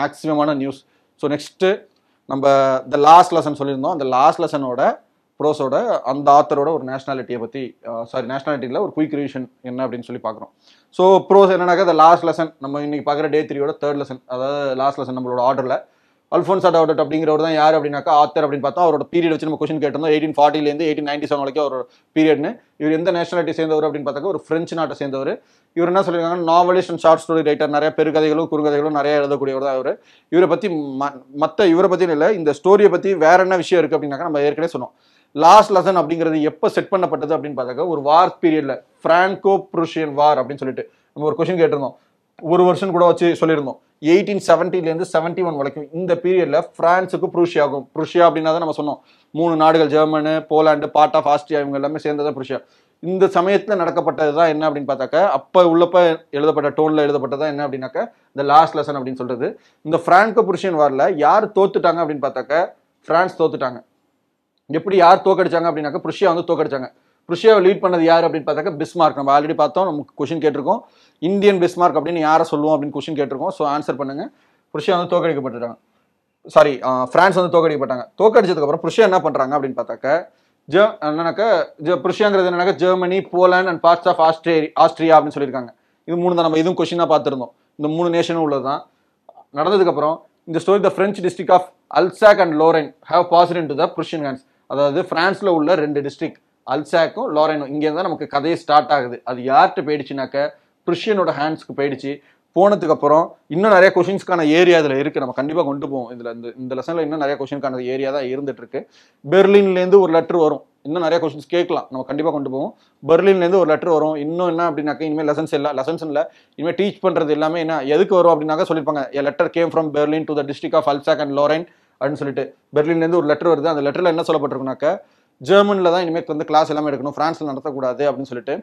மேக்ஸிமமான நியூஸ் ஸோ நெக்ஸ்ட்டு நம்ம த லாஸ்ட் லெசன் சொல்லியிருந்தோம் அந்த லாஸ்ட் லெசனோட ப்ரோஸோட அந்த ஆத்தரோட ஒரு நேஷனாலிட்டியை பற்றி சாரி நேஷனாலிட்டியில் ஒரு குயிக் ரிவிஷன் என்ன அப்படின்னு சொல்லி பார்க்குறோம் ஸோ ப்ரோஸ் என்னன்னாக்கா த லாஸ்ட் லெசன் நம்ம இன்றைக்கி பார்க்குற டே த்ரீயோட தேர்ட் லெசன் அதாவது லாஸ்ட் லெசன் நம்மளோட ஆர்டரில் அல்ஃபோன்ஸ் அவுட் அப்படிங்கிறவர் தான் யார் அப்படின்னாக்கா ஆத்தர் அப்படின்னு பார்த்தா அவரோட பீரியட் வச்சு நம்ம கொஸ்டின் கேட்டிருந்தோம் எயிட்டின் ஃபார்ட்டிலேருந்து எயிட்டின் நைன்டி செவன் வரைக்கும் ஒரு பீரியட்னு இவர் எந்த நேஷனாலிட்டி சேர்ந்தவர் அப்படின்னு பார்த்தாக்க ஒரு ஃப்ரெஞ்சு நாட்டை சேர்ந்தவர் இவர் என்ன சொல்லியிருக்காங்க novelist and short story writer நிறைய பெருகதைகளும் குறுங்கதைகளும் நிறைய எழுதக்கூடியவர் தான் அவர் இவரை பற்றி ம மற்ற இவரை பற்றியும் இல்லை இந்த ஸ்டோரியை பற்றி வேற என்ன விஷயம் இருக்குது அப்படின்னாக்கா நம்ம ஏற்கனவே சொன்னோம் லாஸ்ட் லெசன் அப்படிங்கிறது எப்போ செட் பண்ணப்பட்டது அப்படின்னு பார்த்தாக்க ஒரு வார் பீரியடில் ஃப்ரான்கோ புருஷியன் வார் அப்படின்னு சொல்லிட்டு நம்ம ஒரு கொஷின் கேட்டிருந்தோம் ஒரு வருஷம் கூட வச்சு சொல்லியிருந்தோம் எயிட்டீன் செவன்ட்டிலேருந்து செவன்ட்டி ஒன் வரைக்கும் இந்த பீரியடில் பிரான்ஸுக்கு புருஷியாகும் புருஷியா அப்படின்னா தான் நம்ம சொன்னோம் மூணு நாடுகள் Germany Poland part of Austria இவங்க எல்லாமே சேர்ந்ததான் புருஷியா இந்த சமயத்தில் நடக்கப்பட்டது தான் என்ன அப்படின்னு பார்த்தாக்க அப்போ உள்ளப்ப எழுதப்பட்ட டோனில் எழுதப்பட்டதா என்ன அப்படின்னாக்க இந்த லாஸ்ட் லெசன் அப்படின்னு சொல்கிறது இந்த பிரான்கோ புருஷியன் வாரில் யார் தோத்துட்டாங்க அப்படின்னு பார்த்தாக்க ஃப்ரான்ஸ் தோத்துட்டாங்க எப்படி யார் தோக்கடிச்சாங்க அப்படின்னாக்க ப்ரிஷியா வந்து தோக்கடிச்சாங்க ப்ரிஷியாவை லீட் பண்ணது யார் அப்படின்னு பார்த்தாக்க பிஸ்மார்க் நம்ம ஆல்ரெடி பார்த்தோம் நமக்கு கொஷின் கேட்டிருக்கோம் இந்தியன் பிஸ்மார்க் அப்படின்னு யாரை சொல்லுவோம் அப்படின்னு கொஷின் கேட்டிருக்கோம் ஸோ ஆன்சர் பண்ணுங்க ப்ரிஷியா வந்து தோக்கடிக்கப்பட்டுட்டாங்க சாரி ஃப்ரான்ஸ் வந்து தோக்கடிக்கப்பட்டாங்க தோக்கடிச்சதுக்கப்புறம் ப்ரிஷியா என்ன பண்ணுறாங்க அப்படின்னு பார்த்தாக்க ஜெ என்னன்னாக்கா ஜ ப்ரிஷியாங்கிறது என்னன்னாக்கா Germany Poland and parts of ஆஸ்திரே ஆஸ்திரியா அப்படின்னு சொல்லியிருக்காங்க இது மூணு தான் நம்ம இதுவும் கொஷினாக பார்த்துருந்தோம் இந்த மூணு நேஷனும் உள்ளது தான் நடந்ததுக்கப்புறம் இந்த story the French district of Alsace and Lorraine have passed into the Prussian hands அதாவது பிரான்ஸில் உள்ள ரெண்டு டிஸ்ட்ரிக்ட் அல்சாக்கும் லோரேனும் இங்கே தான் நமக்கு கதையை ஸ்டார்ட் ஆகுது அது யார்கிட்ட போயிடுச்சுனாக்க ப்ரிஷியனோட ஹேண்ட்ஸ்க்கு போயிடுச்சு போனதுக்கப்புறம் இன்னும் நிறைய கொஷின்ஸ்க்கான ஏரியா இதில் இருக்குது நம்ம கண்டிப்பாக கொண்டு போவோம் இதில் இந்த இந்த லெசனில் இன்னும் நிறைய கொஷினுக்கான ஏரியா தான் இருந்துட்டு இருக்கு பெர்லின்லேருந்து ஒரு லெட்ரு வரும் இன்னும் நிறைய கொஸ்டின்ஸ் கேட்கலாம் நம்ம கண்டிப்பாக கொண்டு போவோம் பெர்லின்லேருந்து ஒரு லெட்ரு வரும் இன்னும் என்ன அப்படின்னாக்க இனிமேல் லெசன்ஸ் இல்லை லெசன்ஸ் இல்லை இனிமேல் டீச் பண்ணுறது எல்லாமே என்ன எதுக்கு வரும் அப்படின்னாக்க சொல்லியிருப்பாங்க letter came from Berlin to the district of Alsace and Lorraine அப்படின்னு சொல்லிட்டு பெர்லின்லேருந்து ஒரு லெட்டர் வருது அந்த லெட்டரில் என்ன சொல்லப்பட்டிருக்குனாக்க ஜெர்மனில் தான் இனிமேல் வந்து கிளாஸ் எல்லாமே எடுக்கணும் ஃப்ரான்ஸில் நடத்தக்கூடாது அப்படின்னு சொல்லிட்டு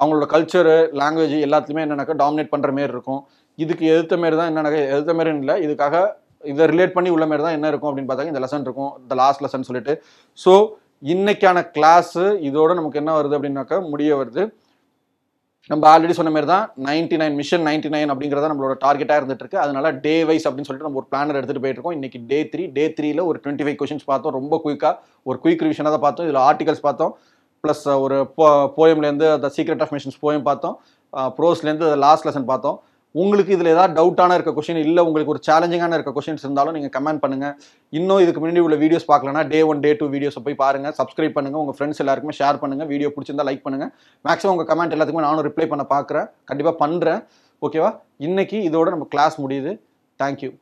அவங்களோட கல்ச்சரு லாங்குவேஜ் எல்லாத்துலேயுமே என்னென்னாக்கா டாமினேட் பண்ணுற மாரி இருக்கும் இதுக்கு எதிர்த்த மாரி தான் என்னன்னாக்கா எதிர்த்த மாரி இல்லை இதுக்காக இதை ரிலேட் பண்ணி உள்ள மாரி தான் என்ன இருக்கும் அப்படின்னு பார்த்தாங்க இந்த லெசன் இருக்கும் இந்த லாஸ்ட் லெசன் சொல்லிட்டு ஸோ இன்னைக்கான கிளாஸு இதோட நமக்கு என்ன வருது அப்படின்னாக்கா முடிய வருது நம்ம ஆல்ரெடி சொன்ன மாதிரி தான் ninety nine mission ninety nine அப்படிங்கிறத நம்மளோட டார்கெட்டாக இருந்துட்டு இருக்கு அதனால டே வைஸ் அப்படின்னு சொல்லிட்டு நம்ம ஒரு பிளானர் எடுத்துகிட்டு போயிட்டு இருக்கோம் இன்னைக்கு டே த்ரீ டே த்ரீல ஒரு டுவெண்ட்டி ஃபைவ் கொஸ்டின்ஸ் பார்த்தோம் ரொம்ப குயிக்காக ஒரு குயிக் ரிவிஷனாக தான் பார்த்தோம் இதில் ஆர்டிகல்ஸ் பார்த்தோம் ப்ளஸ் ஒரு போ போயம்லேருந்து the secret of missions poem பார்த்தோம் ப்ரோஸ்லேருந்து லாஸ்ட் லெசன் பார்த்தோம் உங்களுக்கு இதில் ஏதாவது டவுட்டான இருக்க கொஷின் இல்லை உங்களுக்கு ஒரு சேலஞ்சிங்கான இருக்க கொஷின்ஸ் இருந்தாலும் நீங்கள் கமெண்ட் பண்ணுங்கள் இன்னும் இதுக்கு முன்னாடி உள்ள வீடியோஸ் பார்க்கலன்னா டே ஒன் டே டூ வீடியோஸை போய் பாருங்கள் சப்ஸ்கிரைப் பண்ணுங்கள் உங்கள் ஃப்ரெண்ட்ஸ் எல்லாருக்குமே ஷேர் பண்ணுங்கள் வீடியோ பிடிச்சிருந்தால் லைக் பண்ணுங்கள் மேக்ஸிமம் உங்கள் கமெண்ட் எல்லாத்துக்குமே நானும் ரிப்ளை பண்ண பார்க்குறேன் கண்டிப்பாக பண்ணுறேன் ஓகேவா இன்றைக்கி இதோட நம்ம கிளாஸ் முடியுது தேங்க்யூ